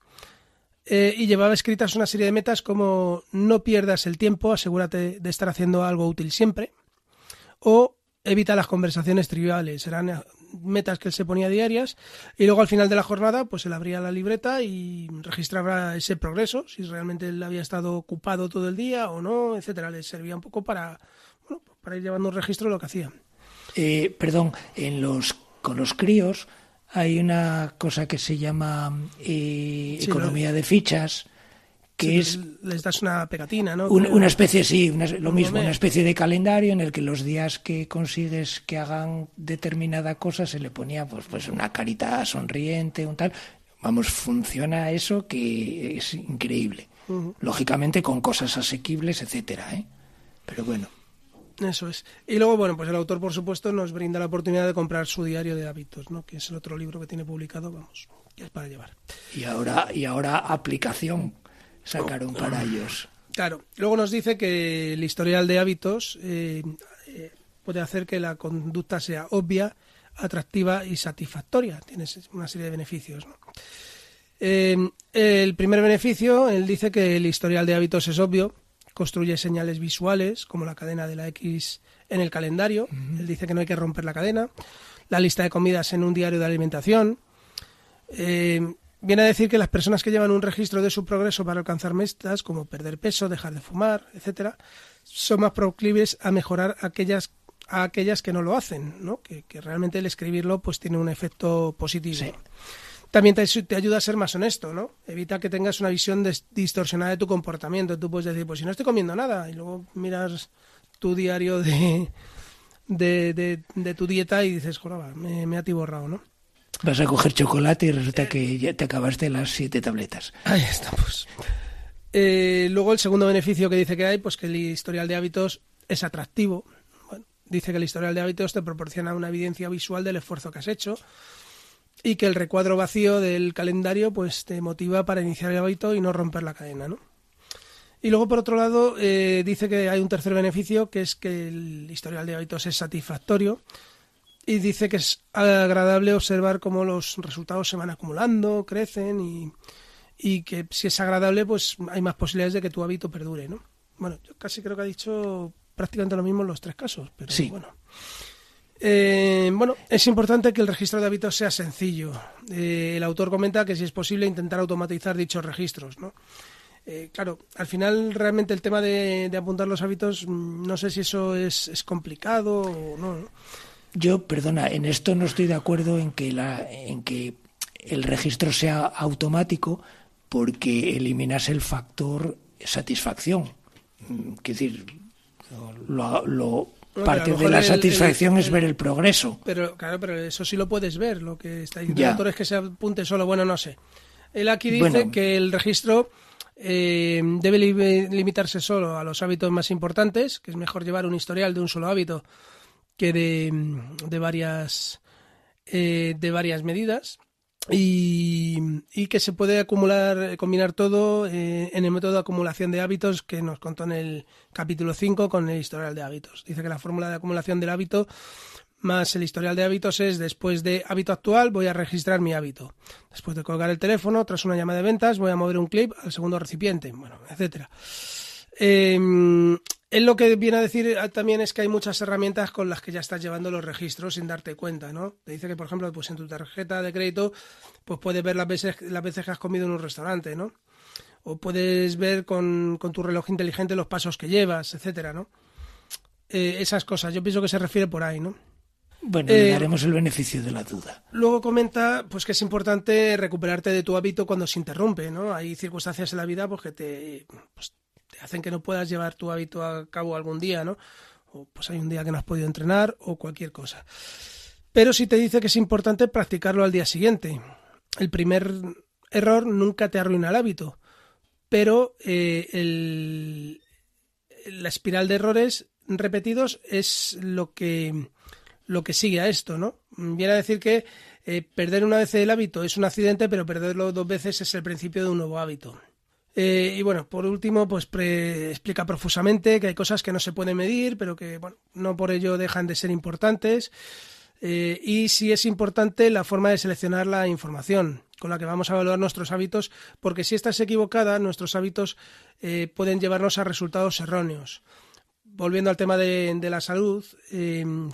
eh, y llevaba escritas una serie de metas como no pierdas el tiempo, asegúrate de estar haciendo algo útil siempre, o evita las conversaciones triviales, metas que él se ponía diarias y luego al final de la jornada pues él abría la libreta y registraba ese progreso, si realmente él había estado ocupado todo el día o no, etcétera. Le servía un poco para, para ir llevando un registro de lo que hacía. Eh, perdón, en los, con los críos hay una cosa que se llama eh, economía de fichas pues les das una pegatina, ¿no? una especie, sí, lo mismo, una especie de calendario en el que los días que consigues que hagan determinada cosa se le ponía pues, pues una carita sonriente, un tal. Vamos, funciona eso que es increíble. Lógicamente con cosas asequibles, etcétera, ¿eh? Pero bueno. Eso es. Y luego, bueno, pues el autor, por supuesto, nos brinda la oportunidad de comprar su diario de hábitos, ¿no? Que es el otro libro que tiene publicado, vamos, que es para llevar. Y ahora, y ahora aplicación sacaron para ah. ellos. Claro. Luego nos dice que el historial de hábitos eh, eh, puede hacer que la conducta sea obvia, atractiva y satisfactoria. Tiene una serie de beneficios. Eh, el primer beneficio, él dice que el historial de hábitos es obvio, construye señales visuales, como la cadena de la X en el calendario. Él dice que no hay que romper la cadena. La lista de comidas en un diario de alimentación. Viene a decir que las personas que llevan un registro de su progreso para alcanzar metas, como perder peso, dejar de fumar, etcétera, son más proclives a mejorar aquellas a aquellas que no lo hacen, ¿no? Que, realmente el escribirlo pues tiene un efecto positivo. También te, ayuda a ser más honesto, ¿no? Evita que tengas una visión distorsionada de tu comportamiento. Tú puedes decir, pues si no estoy comiendo nada, y luego miras tu diario de, de, de, de tu dieta y dices, joder, me, me ha tiborrado, ¿no? vas a coger chocolate y resulta que ya te acabaste las siete tabletas. Ahí estamos. Pues. Eh, luego el segundo beneficio que dice que hay, pues que el historial de hábitos es atractivo. dice que el historial de hábitos te proporciona una evidencia visual del esfuerzo que has hecho y que el recuadro vacío del calendario pues te motiva para iniciar el hábito y no romper la cadena, ¿no? Y luego, por otro lado, eh, dice que hay un tercer beneficio, que es que el historial de hábitos es satisfactorio y dice que es agradable observar cómo los resultados se van acumulando, crecen y, y que si es agradable, pues hay más posibilidades de que tu hábito perdure, ¿no? Bueno, yo casi creo que ha dicho prácticamente lo mismo en los tres casos, pero sí. bueno. Eh, bueno, es importante que el registro de hábitos sea sencillo. Eh, el autor comenta que si es posible intentar automatizar dichos registros, ¿no? Eh, claro, al final realmente el tema de, de, apuntar los hábitos, mm, no sé si eso es, es complicado o no. ¿no? Yo, perdona, en esto no estoy de acuerdo en que, el registro sea automático porque eliminas el factor satisfacción. Mm, quiero decir, lo, parte de la satisfacción es ver el progreso. Pero claro, pero eso sí lo puedes ver. Lo que está diciendo el autor es que se apunte solo. Bueno, no sé. Él aquí dice que el registro eh, debe limitarse solo a los hábitos más importantes, que es mejor llevar un historial de un solo hábito de, varias, eh, de varias medidas. Y, que se puede acumular, combinar todo eh, en el método de acumulación de hábitos que nos contó en el capítulo 5 con el historial de hábitos. Dice que la fórmula de acumulación del hábito más el historial de hábitos es después de hábito actual voy a registrar mi hábito. Después de colgar el teléfono, tras una llamada de ventas, voy a mover un clip al segundo recipiente, bueno, etcétera. Em, él lo que viene a decir eh, también es que hay muchas herramientas con las que ya estás llevando los registros sin darte cuenta, ¿no? Te dice que, por ejemplo, pues en tu tarjeta de crédito, pues puedes ver las veces, veces que has comido en un restaurante, ¿no? O puedes ver con, tu reloj inteligente los pasos que llevas, etcétera, ¿no? Eh, esas cosas, yo pienso que se refiere por ahí, ¿no? Bueno, eh, le daremos el beneficio de la duda. Luego comenta pues que es importante recuperarte de tu hábito cuando se interrumpe, ¿no? Hay circunstancias en la vida pues, que te, pues, hacen que no puedas llevar tu hábito a cabo algún día, ¿no? O pues hay un día que no has podido entrenar o cualquier cosa. Pero si te dice que es importante practicarlo al día siguiente. El primer error nunca te arruina el hábito, pero eh, la espiral de errores repetidos es lo que, lo que sigue a esto, ¿no? Viene a decir que eh, perder una vez el hábito es un accidente, pero perderlo dos veces es el principio de un nuevo hábito. Eh, y bueno, por último, pues explica profusamente que hay cosas que no se pueden medir, pero que bueno, no por ello dejan de ser importantes. Eh, y si es importante la forma de seleccionar la información con la que vamos a evaluar nuestros hábitos, porque si esta es equivocada, nuestros hábitos eh, pueden llevarnos a resultados erróneos. Volviendo al tema de, la salud,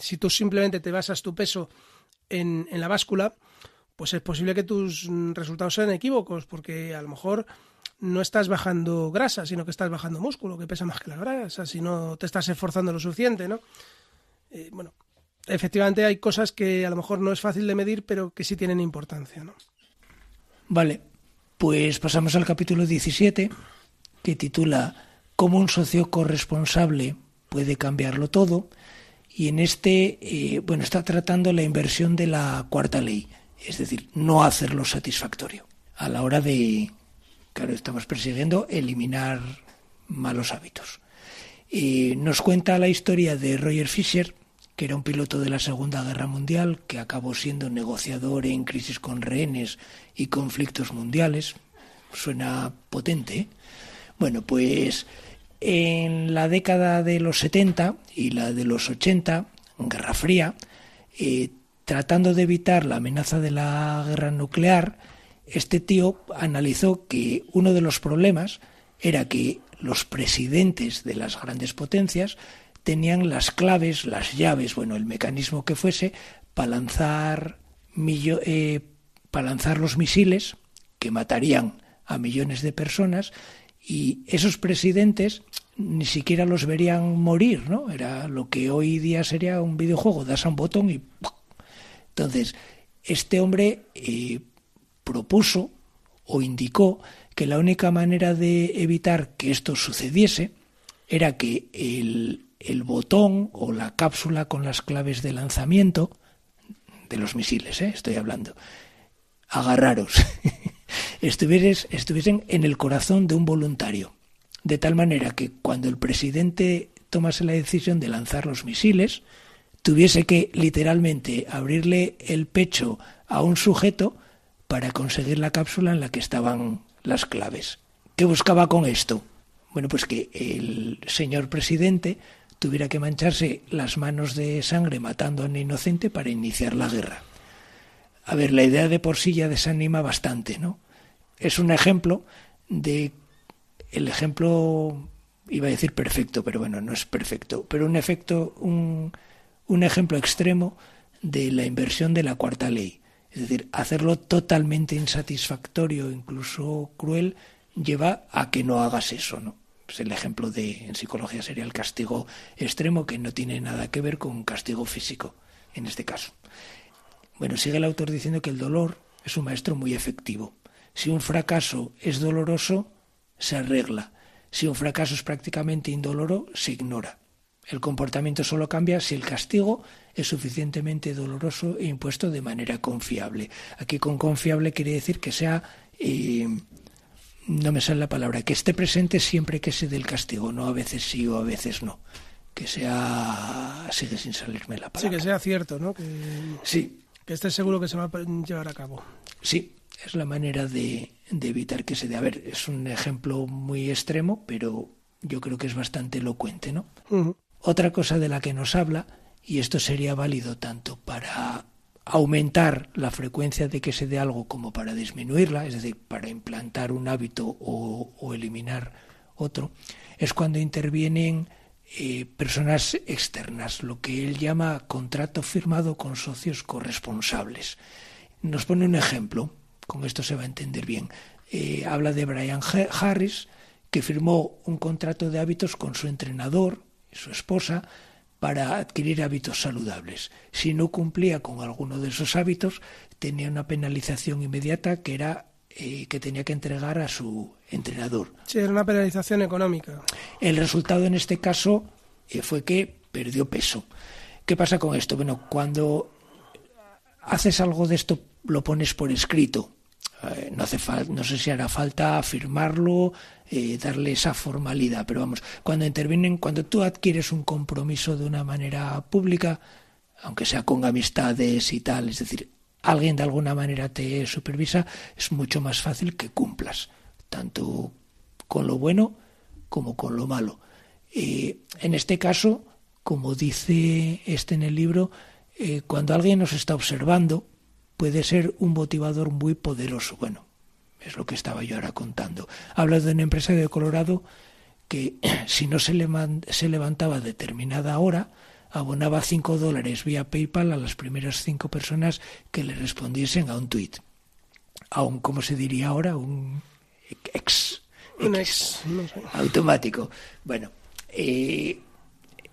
si tú simplemente te basas tu peso en, en la báscula, pues es posible que tus resultados sean equívocos, porque a lo mejor no estás bajando grasa, sino que estás bajando músculo, que pesa más que la grasa, si no te estás esforzando lo suficiente, ¿no? Eh, bueno, efectivamente hay cosas que a lo mejor no es fácil de medir, pero que sí tienen importancia, ¿no? Vale, pues pasamos al capítulo 17, que titula ¿Cómo un socio corresponsable puede cambiarlo todo? Y en este, eh, bueno, está tratando la inversión de la cuarta ley, es decir, no hacerlo satisfactorio a la hora de, Claro, estamos persiguiendo eliminar malos hábitos. Y nos cuenta la historia de Roger Fisher, que era un piloto de la Segunda Guerra Mundial, que acabó siendo negociador en crisis con rehenes y conflictos mundiales. Suena potente. Bueno, pues en la década de los 70 y la de los 80, Guerra Fría, eh, tratando de evitar la amenaza de la guerra nuclear, este tío analizó que uno de los problemas era que los presidentes de las grandes potencias tenían las claves, las llaves, bueno, el mecanismo que fuese para lanzar, eh, para lanzar los misiles que matarían a millones de personas y esos presidentes ni siquiera los verían morir, ¿no? Era lo que hoy día sería un videojuego, das a un botón y Entonces, este hombre eh, propuso o indicó que la única manera de evitar que esto sucediese era que el, botón o la cápsula con las claves de lanzamiento de los misiles, ¿eh? estoy hablando, agarraros, Estuvieres, estuviesen en el corazón de un voluntario, de tal manera que cuando el presidente tomase la decisión de lanzar los misiles, tuviese que literalmente abrirle el pecho a un sujeto para conseguir la cápsula en la que estaban las claves. ¿Qué buscaba con esto? Bueno, pues que el señor presidente tuviera que mancharse las manos de sangre matando a un inocente para iniciar la guerra. A ver, la idea de por sí ya desanima bastante, ¿no? Es un ejemplo de el ejemplo iba a decir perfecto, pero bueno, no es perfecto, pero un efecto un, un ejemplo extremo de la inversión de la cuarta ley. Es decir, hacerlo totalmente insatisfactorio, incluso cruel, lleva a que no hagas eso, ¿no? el ejemplo de en psicología sería el castigo extremo, que no tiene nada que ver con castigo físico, en este caso. Bueno, sigue el autor diciendo que el dolor es un maestro muy efectivo. Si un fracaso es doloroso, se arregla. Si un fracaso es prácticamente indoloro, se ignora. El comportamiento solo cambia si el castigo es suficientemente doloroso e impuesto de manera confiable. Aquí con confiable quiere decir que sea... Eh, no me sale la palabra, que esté presente siempre que se dé el castigo, no a veces sí o a veces no. Que sea, sigue sin salirme la palabra. Sí, que sea cierto, ¿no? Que, sí. Que esté seguro que se va a llevar a cabo. Sí, es la manera de, evitar que se dé. A ver, es un ejemplo muy extremo, pero yo creo que es bastante elocuente, ¿no? Otra cosa de la que nos habla, y esto sería válido tanto para aumentar la frecuencia de que se dé algo como para disminuirla, es decir, para implantar un hábito o, eliminar otro, es cuando intervienen eh, personas externas, lo que él llama contrato firmado con socios corresponsables. Nos pone un ejemplo, con esto se va a entender bien. Eh, habla de Brian Harris, que firmó un contrato de hábitos con su entrenador, su esposa para adquirir hábitos saludables. Si no cumplía con alguno de esos hábitos, tenía una penalización inmediata que era eh, que tenía que entregar a su entrenador. Sí, era una penalización económica. El resultado en este caso eh, fue que perdió peso. ¿Qué pasa con esto? Bueno, cuando haces algo de esto, lo pones por escrito. Eh, no, hace no sé si hará falta firmarlo, eh, darle esa formalidad. Pero vamos, cuando intervienen, cuando tú adquieres un compromiso de una manera pública, aunque sea con amistades y tal, es decir, alguien de alguna manera te supervisa, es mucho más fácil que cumplas, tanto con lo bueno como con lo malo. y eh, en este caso, como dice este en el libro, eh, cuando alguien nos está observando, puede ser un motivador muy poderoso. Bueno, es lo que estaba yo ahora contando. Hablas de un empresario de Colorado que si no se, le se levantaba a determinada hora, abonaba 5 dólares vía PayPal a las primeras 5 personas que le respondiesen a un tweet. A un, ¿cómo se diría ahora? Un ex. Automático. Bueno, eh,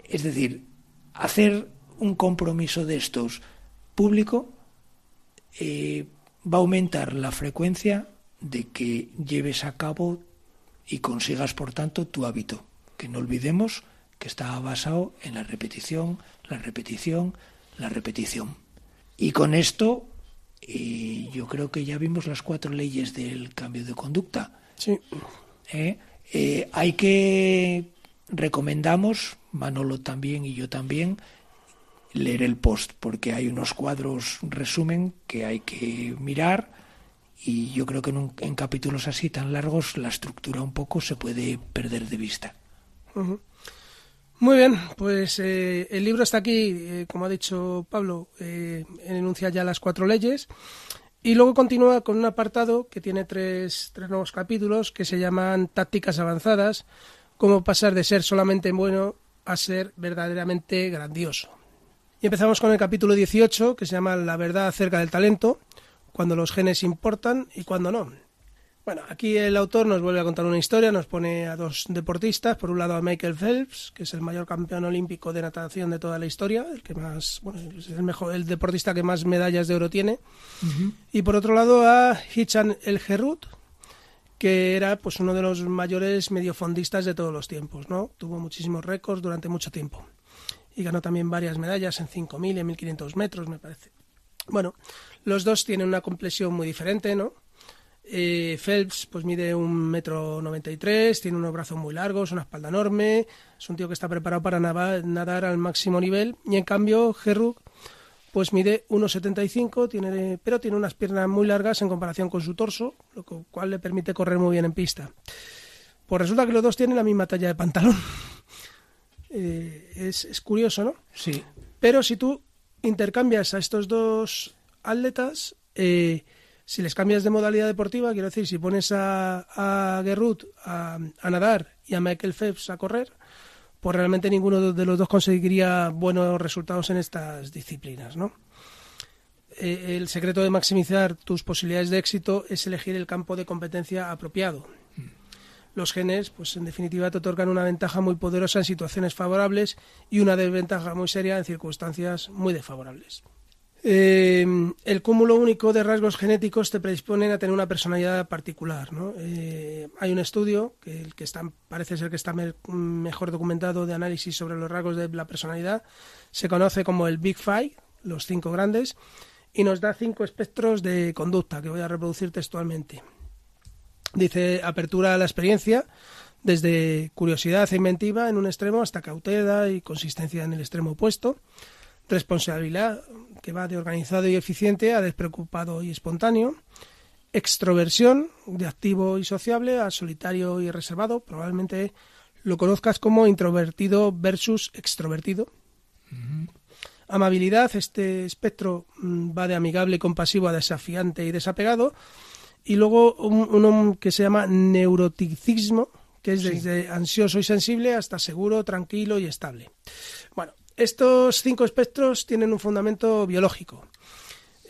es decir, hacer un compromiso de estos público eh, va a aumentar la frecuencia de que lleves a cabo y consigas, por tanto, tu hábito. Que no olvidemos que está basado en la repetición, la repetición, la repetición. Y con esto, eh, yo creo que ya vimos las cuatro leyes del cambio de conducta. Sí. ¿Eh? Eh, hay que recomendamos, Manolo también y yo también, leer el post, porque hay unos cuadros resumen que hay que mirar y yo creo que en, capítulos así tan largos la estructura un poco se puede perder de vista. Muy bien, pues eh, el libro está aquí, eh, como ha dicho Pablo, eh, enuncia ya las cuatro leyes y luego continúa con un apartado que tiene tres, tres nuevos capítulos que se llaman Tácticas avanzadas, cómo pasar de ser solamente bueno a ser verdaderamente grandioso. Y empezamos con el capítulo 18 que se llama La verdad acerca del talento cuando los genes importan y cuando no. Bueno, aquí el autor nos vuelve a contar una historia, nos pone a dos deportistas, por un lado a Michael Phelps, que es el mayor campeón olímpico de natación de toda la historia, el que más, bueno, es el mejor, el deportista que más medallas de oro tiene, y por otro lado a Hichan El Gerut, que era pues uno de los mayores mediofondistas de todos los tiempos, ¿no? Tuvo muchísimos récords durante mucho tiempo y ganó también varias medallas en 5000 y en 1500 metros, me parece. Bueno, los dos tienen una complexión muy diferente, ¿no? Eh, Phelps pues mide un metro noventa y tres, tiene unos brazos muy largos, una espalda enorme, es un tío que está preparado para nadar al máximo nivel y en cambio Herrug pues mide 1,75, tiene, pero tiene unas piernas muy largas en comparación con su torso, lo cual le permite correr muy bien en pista. Pues resulta que los dos tienen la misma talla de pantalón. Eh, es curioso, ¿no? Sí. Pero si tú intercambias a estos dos atletas, eh, si les cambias de modalidad deportiva, quiero decir, si pones a, a a, nadar y a Michael Phelps a correr, pues realmente ninguno de los dos conseguiría buenos resultados en estas disciplinas, eh, el secreto de maximizar tus posibilidades de éxito es elegir el campo de competencia apropiado. Los genes, pues en definitiva, te otorgan una ventaja muy poderosa en situaciones favorables y una desventaja muy seria en circunstancias muy desfavorables. Eh, el cúmulo único de rasgos genéticos te predisponen a tener una personalidad particular. Eh, hay un estudio que, parece ser que está mejor documentado de análisis sobre los rasgos de la personalidad. Se conoce como el Big Five, los cinco grandes, y nos da cinco espectros de conducta que voy a reproducir textualmente. Dice apertura a la experiencia, desde curiosidad e inventiva en un extremo hasta cautela y consistencia en el extremo opuesto responsabilidad que va de organizado y eficiente a despreocupado y espontáneo, extroversión de activo y sociable a solitario y reservado, probablemente lo conozcas como introvertido versus extrovertido. Amabilidad, este espectro mm, va de amigable y compasivo a desafiante y desapegado. Y luego uno que se llama neuroticismo, que es desde ansioso y sensible hasta seguro, tranquilo y estable. Estos cinco espectros tienen un fundamento biológico.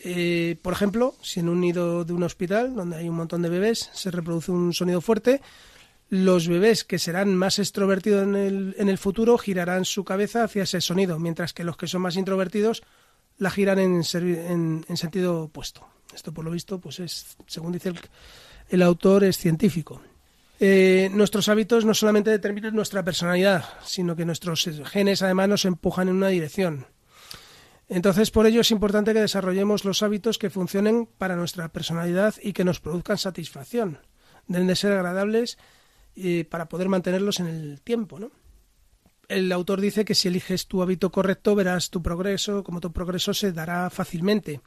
Eh, por ejemplo, si en un nido de un hospital donde hay un montón de bebés se reproduce un sonido fuerte, los bebés que serán más extrovertidos en el, en el futuro girarán su cabeza hacia ese sonido, mientras que los que son más introvertidos la giran en, sentido opuesto. Esto, por lo visto, pues es, según dice el autor, es científico. Eh, nuestros hábitos no solamente determinan nuestra personalidad, sino que nuestros genes además nos empujan en una dirección. Entonces, por ello es importante que desarrollemos los hábitos que funcionen para nuestra personalidad y que nos produzcan satisfacción. Deben de ser agradables eh, para poder mantenerlos en el tiempo, El autor dice que si eliges tu hábito correcto, verás tu progreso, como tu progreso se dará fácilmente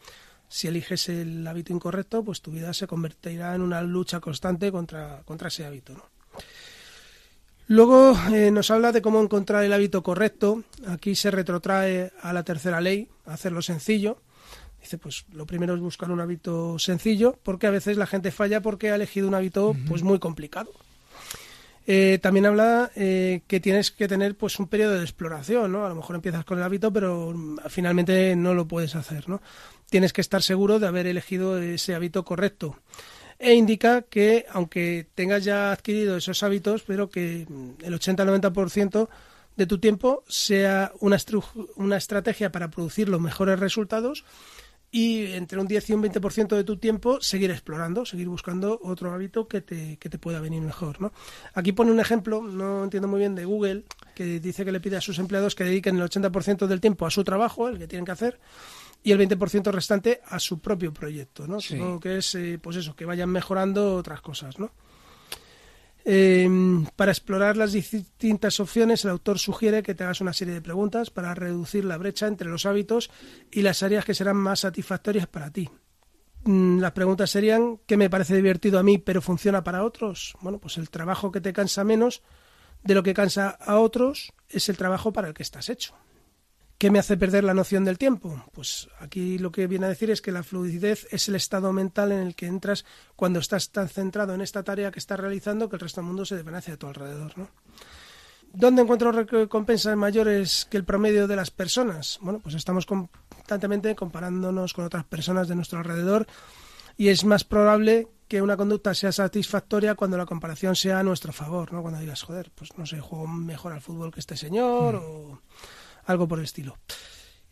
si eliges el hábito incorrecto, pues tu vida se convertirá en una lucha constante contra, contra ese hábito. ¿no? Luego eh, nos habla de cómo encontrar el hábito correcto. Aquí se retrotrae a la tercera ley, hacerlo sencillo. Dice, pues lo primero es buscar un hábito sencillo, porque a veces la gente falla porque ha elegido un hábito pues muy complicado. Eh, también habla eh, que tienes que tener pues un periodo de exploración, ¿no? A lo mejor empiezas con el hábito, pero mm, finalmente no lo puedes hacer, ¿no? tienes que estar seguro de haber elegido ese hábito correcto. E indica que, aunque tengas ya adquirido esos hábitos, pero que el 80-90% de tu tiempo sea una, una estrategia para producir los mejores resultados y entre un 10 y un 20% de tu tiempo seguir explorando, seguir buscando otro hábito que te, pueda venir mejor. ¿no? Aquí pone un ejemplo, no entiendo muy bien, de Google, que dice que le pide a sus empleados que dediquen el 80% del tiempo a su trabajo, el que tienen que hacer, y el 20% restante a su propio proyecto, ¿no? Supongo que es, eh, pues eso, que vayan mejorando otras cosas, ¿no? Em, para explorar las distintas opciones, el autor sugiere que te hagas una serie de preguntas para reducir la brecha entre los hábitos y las áreas que serán más satisfactorias para ti. Mm, las preguntas serían, ¿qué me parece divertido a mí pero funciona para otros? Bueno, pues el trabajo que te cansa menos de lo que cansa a otros es el trabajo para el que estás hecho. ¿Qué me hace perder la noción del tiempo? Pues aquí lo que viene a decir es que la fluidez es el estado mental en el que entras cuando estás tan centrado en esta tarea que estás realizando que el resto del mundo se desvanece a tu alrededor. ¿no? ¿Dónde encuentro recompensas mayores que el promedio de las personas? Bueno, pues estamos constantemente comparándonos con otras personas de nuestro alrededor y es más probable que una conducta sea satisfactoria cuando la comparación sea a nuestro favor, ¿no? Cuando digas, joder, pues no sé, juego mejor al fútbol que este señor mm. o algo por el estilo.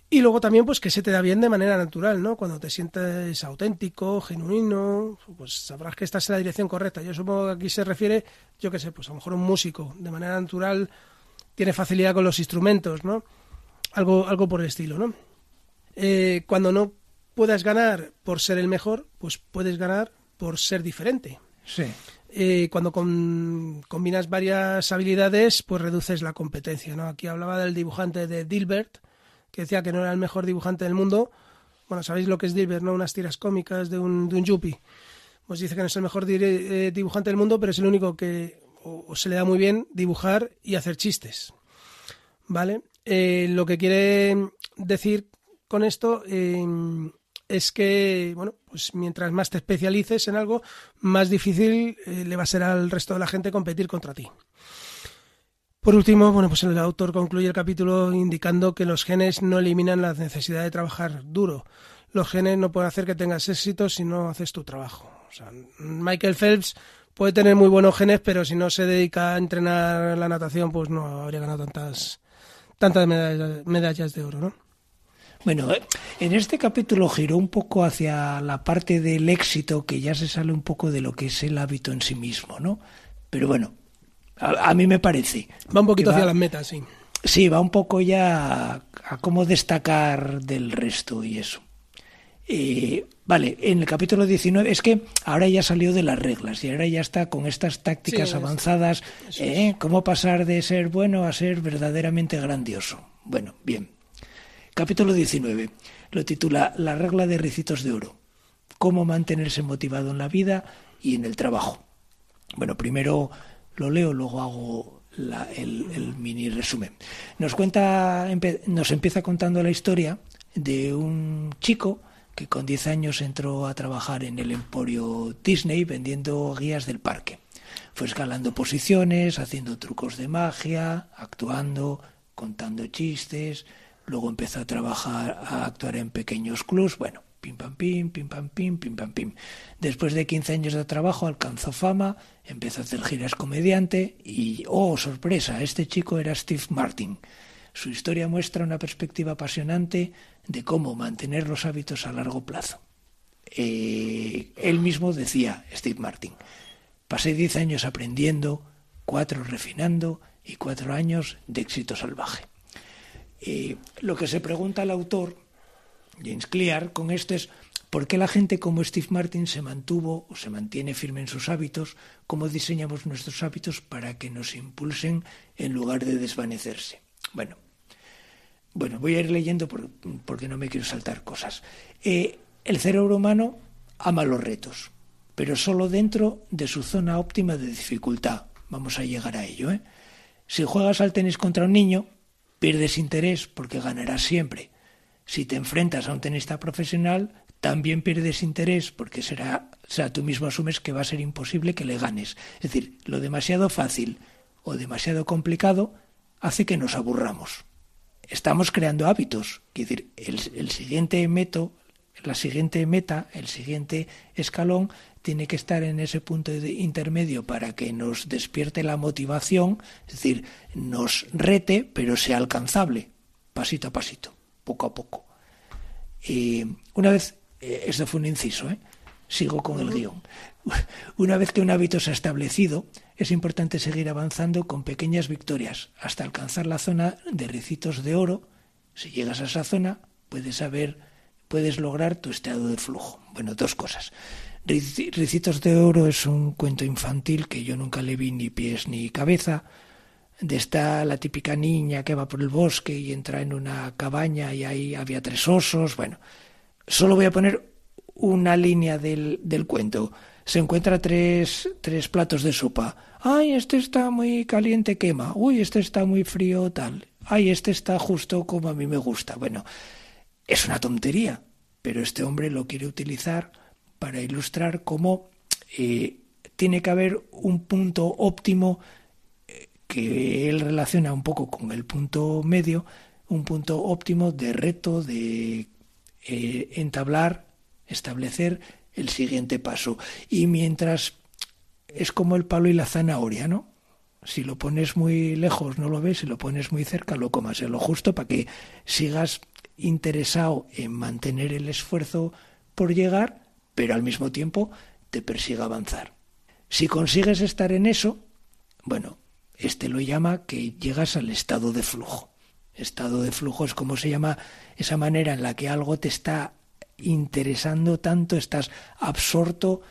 Y luego también, pues que se te da bien de manera natural, ¿no? Cuando te sientes auténtico, genuino, pues sabrás que estás en la dirección correcta. Yo supongo que aquí se refiere, yo qué sé, pues a lo mejor un músico, de manera natural, tiene facilidad con los instrumentos, ¿no? Algo, algo por el estilo, ¿no? Eh, cuando no puedas ganar por ser el mejor, pues puedes ganar por ser diferente. Sí. Eh, cuando combinas varias habilidades, pues reduces la competencia. ¿no? Aquí hablaba del dibujante de Dilbert, que decía que no era el mejor dibujante del mundo. Bueno, sabéis lo que es Dilbert, ¿no? Unas tiras cómicas de un, de un yuppie. Pues dice que no es el mejor eh, dibujante del mundo, pero es el único que se le da muy bien dibujar y hacer chistes. ¿Vale? Eh, lo que quiere decir con esto es que, bueno, pues mientras más te especialices en algo, más difícil eh, le va a ser al resto de la gente competir contra ti. Por último, bueno, pues el autor concluye el capítulo indicando que los genes no eliminan la necesidad de trabajar duro. Los genes no pueden hacer que tengas éxito si no haces tu trabajo. O sea, Michael Phelps puede tener muy buenos genes, pero si no se dedica a entrenar la natación, pues no habría ganado tantas, tantas medallas de oro, ¿no? Bueno, en este capítulo giró un poco hacia la parte del éxito que ya se sale un poco de lo que es el hábito en sí mismo, ¿no? Pero bueno, a, mí me parece. Va un poquito hacia las metas, sí. Sí, va un poco ya a, cómo destacar del resto y eso. Eh, vale, en el capítulo 19 es que ahora ya salió de las reglas y ahora ya está con estas tácticas avanzadas, Eh, cómo pasar de ser bueno a ser verdaderamente grandioso. Bueno, bien. Capítulo 19. Lo titula La regla de recitos de oro. Cómo mantenerse motivado en la vida y en el trabajo. Bueno, primero lo leo, luego hago el, el, mini resumen. Nos cuenta, nos empieza contando la historia de un chico que con 10 años entró a trabajar en el emporio Disney vendiendo guías del parque. Fue escalando posiciones, haciendo trucos de magia, actuando, contando chistes, luego empezó a trabajar, a actuar en pequeños clubs, bueno, pim pam pim, pim pam pim, pim pam pim. Después de 15 años de trabajo alcanzó fama, empezó a hacer giras comediante y, oh, sorpresa, este chico era Steve Martin. Su historia muestra una perspectiva apasionante de cómo mantener los hábitos a largo plazo. Eh, él mismo decía, Steve Martin, pasé 10 años aprendiendo, 4 refinando y 4 años de éxito salvaje. Y lo que se pregunta el autor, James Clear, con esto es por qué la gente como Steve Martin se mantuvo o se mantiene firme en sus hábitos, cómo diseñamos nuestros hábitos para que nos impulsen en lugar de desvanecerse. Bueno, bueno voy a ir leyendo porque no me quiero saltar cosas. Eh, el cerebro humano ama los retos, pero solo dentro de su zona óptima de dificultad. Vamos a llegar a ello. ¿eh? Si juegas al tenis contra un niño, Pierdes interés porque ganarás siempre. Si te enfrentas a un tenista profesional, también pierdes interés porque será, sea, tú mismo asumes que va a ser imposible que le ganes. Es decir, lo demasiado fácil o demasiado complicado hace que nos aburramos. Estamos creando hábitos. Es decir, el, siguiente la siguiente meta, el siguiente escalón tiene que estar en ese punto de intermedio para que nos despierte la motivación, es decir, nos rete, pero sea alcanzable, pasito a pasito, poco a poco. Y una vez, eh, eso fue un inciso, ¿eh? sigo con el guión. Una vez que un hábito se ha establecido, es importante seguir avanzando con pequeñas victorias hasta alcanzar la zona de ricitos de oro. Si llegas a esa zona, puedes saber, puedes lograr tu estado de flujo. Bueno, dos cosas. Ricitos de Oro es un cuento infantil que yo nunca le vi ni pies ni cabeza. De está la típica niña que va por el bosque y entra en una cabaña y ahí había tres osos. Bueno, solo voy a poner una línea del, cuento. Se encuentra tres, tres platos de sopa. Ay, este está muy caliente, quema. Uy, este está muy frío, tal. Ay, este está justo como a mí me gusta. Bueno, es una tontería, pero este hombre lo quiere utilizar para ilustrar cómo eh, tiene que haber un punto óptimo eh, que él relaciona un poco con el punto medio, un punto óptimo de reto, de eh, entablar, establecer el siguiente paso. Y mientras es como el palo y la zanahoria, ¿no? Si lo pones muy lejos no lo ves, si lo pones muy cerca lo comas, es lo justo para que sigas interesado en mantener el esfuerzo por llegar pero al mismo tiempo te persigue avanzar. Si consigues estar en eso, bueno, este lo llama que llegas al estado de flujo. Estado de flujo es como se llama esa manera en la que algo te está interesando tanto, estás absorto,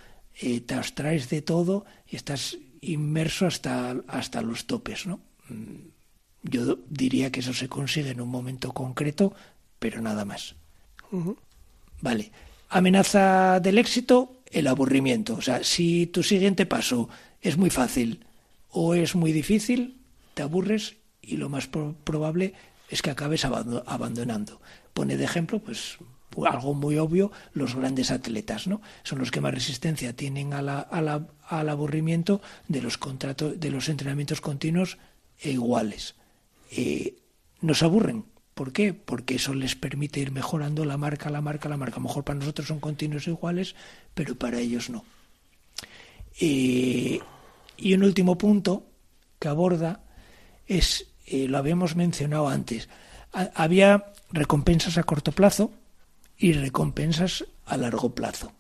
eh, te abstraes de todo y estás inmerso hasta, hasta los topes, ¿no? Mm, yo diría que eso se consigue en un momento concreto, pero nada más. Vale, Amenaza del éxito, el aburrimiento. O sea, si tu siguiente paso es muy fácil o es muy difícil, te aburres y lo más probable es que acabes abandonando. Pone de ejemplo, pues algo muy obvio, los grandes atletas, ¿no? Son los que más resistencia tienen al aburrimiento de los contratos, de los entrenamientos continuos e iguales. Eh, nos aburren, ¿Por qué? Porque eso les permite ir mejorando la marca, la marca, la marca. A lo mejor para nosotros son continuos iguales, pero para ellos no. Eh, y un último punto que aborda es, eh, lo habíamos mencionado antes, había recompensas a corto plazo y recompensas a largo plazo.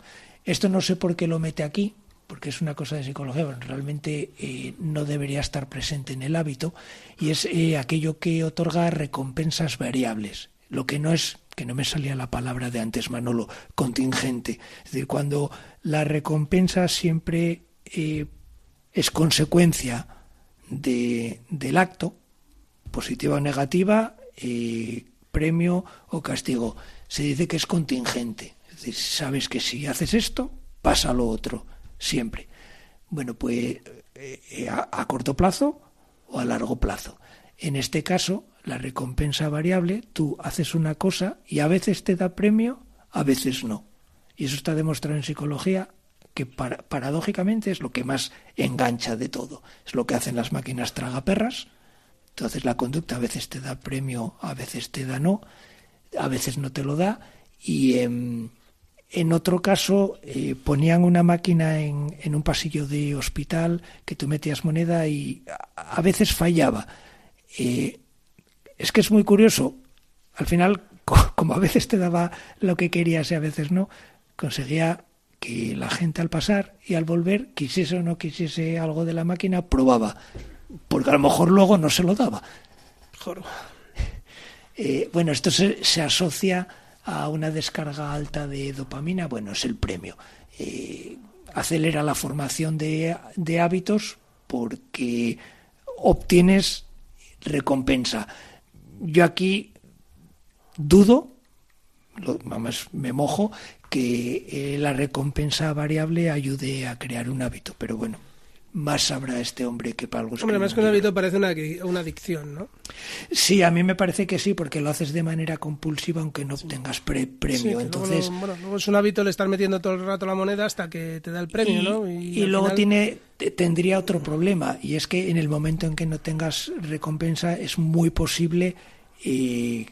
Esto no sé por qué lo mete aquí, porque es una cosa de psicología, realmente eh, no debería estar presente en el hábito, y es eh, aquello que otorga recompensas variables, lo que no es que no me salía la palabra de antes, Manolo, contingente. Es decir, cuando la recompensa siempre eh, es consecuencia del acto, positiva o negativa, premio o castigo. Se dice que es contingente. Es decir, sabes que si haces esto, pasa lo otro siempre. Bueno, pues eh, eh, a, corto plazo o a largo plazo. En este caso, la recompensa variable, tú haces una cosa y a veces te da premio, a veces no. Y eso está demostrado en psicología, que paradójicamente es lo que más engancha de todo. Es lo que hacen las máquinas tragaperras. Entonces la conducta a veces te da premio, a veces te da no, a veces no te lo da. Y, em, en otro caso, eh, ponían una máquina en, un pasillo de hospital que tú metías moneda y a, veces fallaba. Eh, es que es muy curioso. Al final, como a veces te daba lo que querías y a veces no, conseguía que la gente al pasar y al volver, quisiese o no quisiese algo de la máquina, probaba. Porque a lo mejor luego no se lo daba. Eh, bueno, esto se asocia a una descarga alta de dopamina, bueno, es el premio. Eh, acelera la formación de, hábitos porque obtienes recompensa. Yo aquí dudo, me mojo, que eh, la recompensa variable ayude a crear un hábito, pero bueno, más sabrá este hombre que para algo Hombre, más que un hábito parece una, adicción, ¿no? Sí, a mí me parece que sí, porque lo haces de manera compulsiva aunque no obtengas premio. Entonces, bueno, luego es un hábito el estar metiendo todo el rato la moneda hasta que te da el premio, ¿no? Y, luego tiene tendría otro problema y es que en el momento en que no tengas recompensa es muy posible y, eh,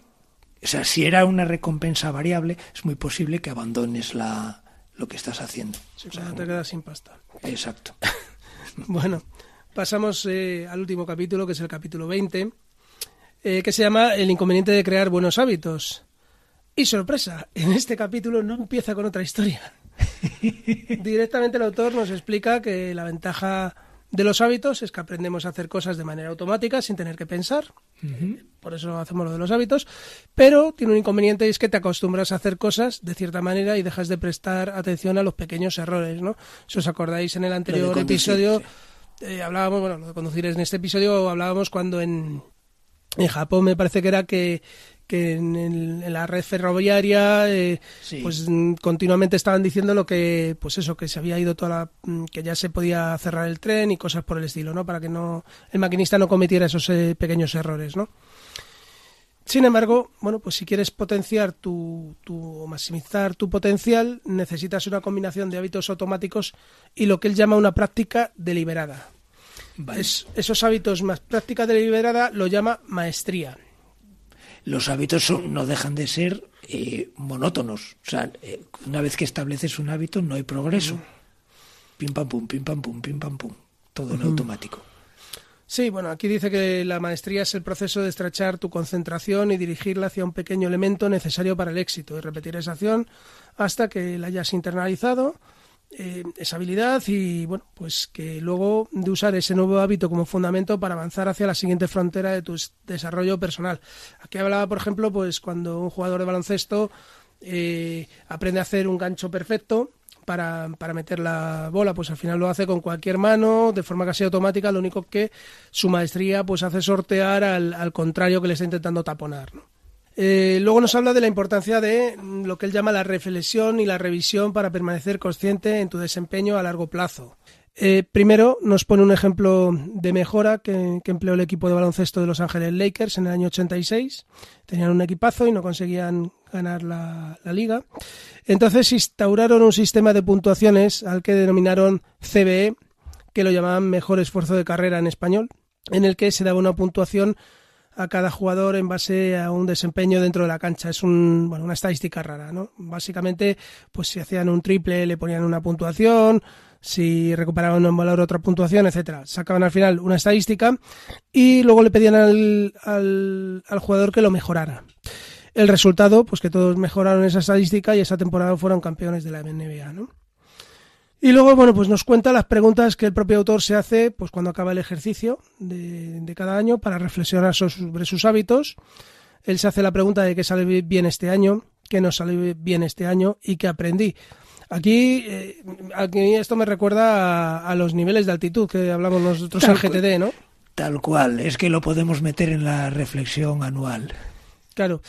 o sea, si era una recompensa variable, es muy posible que abandones la, lo que estás haciendo. o pues te quedas sin pasta. Exacto. Bueno, pasamos eh, al último capítulo, que es el capítulo 20, eh, que se llama El inconveniente de crear buenos hábitos. Y sorpresa, en este capítulo no empieza con otra historia. Directamente el autor nos explica que la ventaja de los hábitos es que aprendemos a hacer cosas de manera automática sin tener que pensar. Eh, por eso hacemos lo de los hábitos. Pero tiene un inconveniente y es que te acostumbras a hacer cosas de cierta manera y dejas de prestar atención a los pequeños errores, ¿no? Si os acordáis en el anterior episodio, eh, hablábamos, bueno, lo de conducir en este episodio hablábamos cuando en, en Japón me parece que era que en, la red ferroviaria eh, pues mm, continuamente estaban diciendo lo que pues eso que se había ido toda mm, que ya se podía cerrar el tren y cosas por el estilo no para que no el maquinista no cometiera esos eh, pequeños errores no sin embargo, bueno, pues si quieres potenciar tu, o maximizar tu potencial, necesitas una combinación de hábitos automáticos y lo que él llama una práctica deliberada. esos hábitos más práctica deliberada lo llama maestría los hábitos no dejan de ser eh, monótonos. O sea, eh, una vez que estableces un hábito no hay progreso. Pim pam pum, pim pam pum, pim pam pum. Todo en automático. Sí, bueno, aquí dice que la maestría es el proceso de estrechar tu concentración y dirigirla hacia un pequeño elemento necesario para el éxito y repetir esa acción hasta que la hayas internalizado eh, esa habilidad y bueno, pues que luego de usar ese nuevo hábito como fundamento para avanzar hacia la siguiente frontera de tu desarrollo personal. Aquí hablaba, por ejemplo, pues cuando un jugador de baloncesto eh, aprende a hacer un gancho perfecto, para, para, meter la bola, pues al final lo hace con cualquier mano, de forma casi automática, lo único que su maestría pues hace sortear al, al contrario que le está intentando taponar. ¿no? Eh, luego nos habla de la importancia de mm, lo que él llama la reflexión y la revisión para permanecer consciente en tu desempeño a largo plazo. Eh, primero nos pone un ejemplo de mejora que, empleó el equipo de baloncesto de Los Ángeles Lakers en el año 86. Tenían un equipazo y no conseguían ganar la, la liga. Entonces instauraron un sistema de puntuaciones al que denominaron CBE, que lo llamaban mejor esfuerzo de carrera en español, en el que se daba una puntuación a cada jugador en base a un desempeño dentro de la cancha. Es una estadística rara, ¿no? Básicamente, pues si hacían un triple le ponían una puntuación, si recuperaban un valor otra puntuación, etcétera. Sacaban al final una estadística y luego le pedían al, al, al jugador que lo mejorara. El resultado, pues que todos mejoraron esa estadística y esa temporada fueron campeones de la NBA, ¿no? Y luego, bueno, pues nos cuenta las preguntas que el propio autor se hace pues cuando acaba el ejercicio de, cada año para reflexionar sobre sus hábitos. Él se hace la pregunta de qué sale bien este año, qué no sale bien este año y qué aprendí. Aquí, eh, aquí esto me recuerda a, los niveles de altitud que hablamos nosotros al en GTD, ¿no? Tal cual, es que lo podemos meter en la reflexión anual. Claro.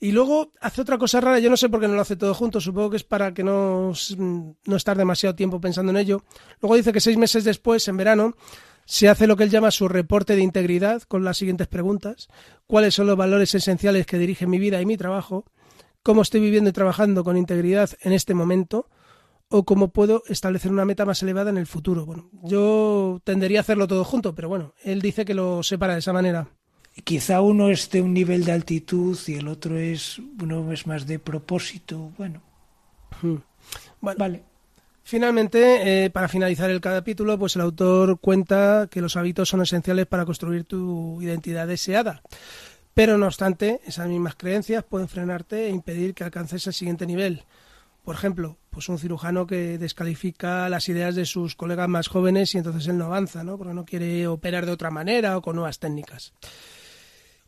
Y luego hace otra cosa rara, yo no sé por qué no lo hace todo junto, supongo que es para que no, no estar demasiado tiempo pensando en ello. Luego dice que seis meses después, en verano, se hace lo que él llama su reporte de integridad con las siguientes preguntas. ¿Cuáles son los valores esenciales que dirigen mi vida y mi trabajo? ¿Cómo estoy viviendo y trabajando con integridad en este momento? ¿O cómo puedo establecer una meta más elevada en el futuro? Bueno, yo tendería a hacerlo todo junto, pero bueno, él dice que lo separa de esa manera quizá uno esté un nivel de altitud y el otro es uno es más de propósito bueno, hmm. vale Finalmente, eh, para finalizar el capítulo, pues el autor cuenta que los hábitos son esenciales para construir tu identidad deseada. Pero no obstante, esas mismas creencias pueden frenarte e impedir que alcances el siguiente nivel. Por ejemplo, pues un cirujano que descalifica las ideas de sus colegas más jóvenes y entonces él no avanza, ¿no? Porque no quiere operar de otra manera o con nuevas técnicas.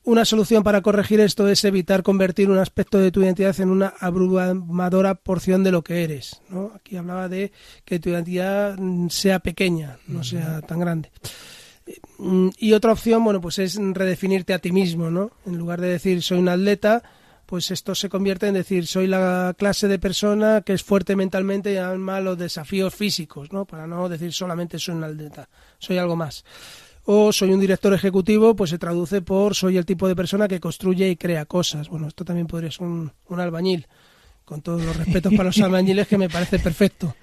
Una solución para corregir esto es evitar convertir un aspecto de tu identidad en una abrumadora porción de lo que eres. ¿no? Aquí hablaba de que tu identidad mm, sea pequeña, no sea tan grande. Eh, mm, y otra opción, bueno, pues es redefinirte a ti mismo, ¿no? En lugar de decir soy un atleta, pues esto se convierte en decir soy la clase de persona que es fuerte mentalmente y ama los desafíos físicos, ¿no? Para no decir solamente soy un atleta, soy algo más o soy un director ejecutivo, pues se traduce por soy el tipo de persona que construye y crea cosas. Bueno, esto también podría ser un, albañil, con todos los respetos para los albañiles, que me parece perfecto.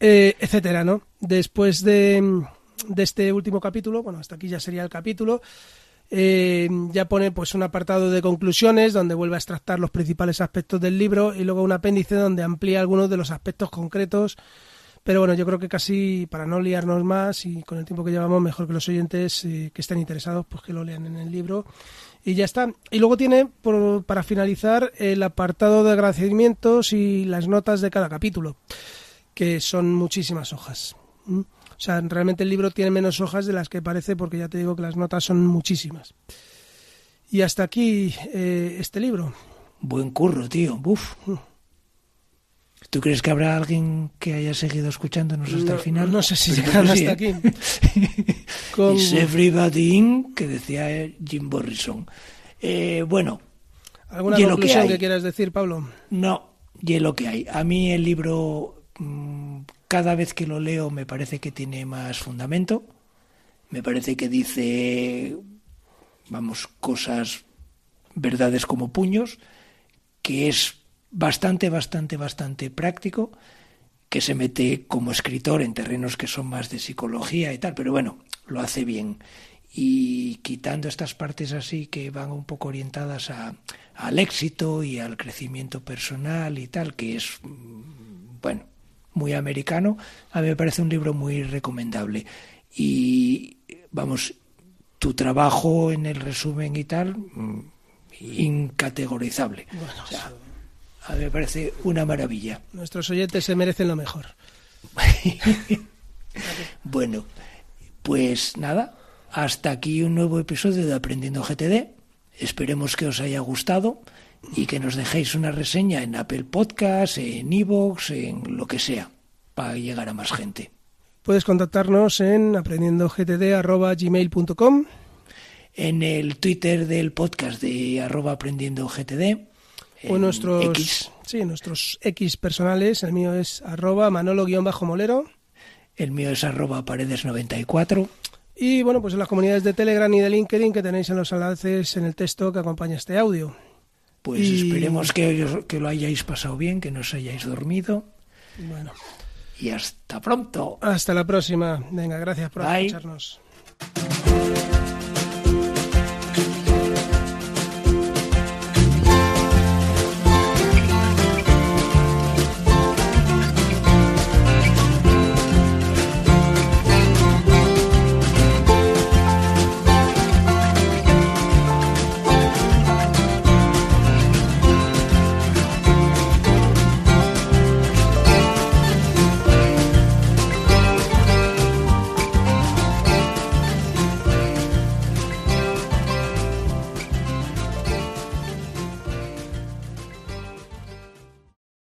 Eh, etcétera, ¿no? Después de, de, este último capítulo, bueno, hasta aquí ya sería el capítulo, eh, ya pone pues un apartado de conclusiones donde vuelve a extractar los principales aspectos del libro y luego un apéndice donde amplía algunos de los aspectos concretos pero bueno, yo creo que casi para no liarnos más y con el tiempo que llevamos, mejor que los oyentes eh, que estén interesados, pues que lo lean en el libro. Y ya está. Y luego tiene, para finalizar, el apartado de agradecimientos y las notas de cada capítulo, que son muchísimas hojas. ¿Mm? O sea, realmente el libro tiene menos hojas de las que parece porque ya te digo que las notas son muchísimas. Y hasta aquí eh, este libro. Buen curro, tío. Buf. ¿Tú crees que habrá alguien que haya seguido escuchándonos hasta el final? No sé si llegaron hasta aquí. Con... everybody in, que decía eh, Jim Morrison. Eh, bueno. ¿Alguna conclusión que, que, quieras decir, Pablo? No, y lo que hay. A mí el libro, mm, cada vez que lo leo, me parece que tiene más fundamento. Me parece que dice, vamos, cosas, verdades como puños, que es bastante, bastante, bastante práctico, que se mete como escritor en terrenos que son más de psicología y tal, pero bueno, lo hace bien. Y quitando estas partes así que van un poco orientadas a, al éxito y al crecimiento personal y tal, que es, mm, bueno, muy americano, a mí me parece un libro muy recomendable. Y vamos, tu trabajo en el resumen y tal, mm, incategorizable me parece una maravilla. Nuestros oyentes se merecen lo mejor. bueno, pues nada, hasta aquí un nuevo episodio de Aprendiendo GTD. Esperemos que os haya gustado y que nos dejéis una reseña en Apple Podcast, en iVoox, en lo que sea, para llegar a más gente. Puedes contactarnos en aprendiendogtd.gmail.com En el Twitter del podcast de arroba o nuestros X. nuestros X personales. El mío es arroba manolo-molero. El mío es arroba paredes94. Y bueno, pues en las comunidades de Telegram y de LinkedIn que tenéis en los enlaces en el texto que acompaña este audio. Pues esperemos que, que lo hayáis pasado bien, que no os hayáis dormido. Bueno. Y hasta pronto. Hasta la próxima. Venga, gracias por escucharnos.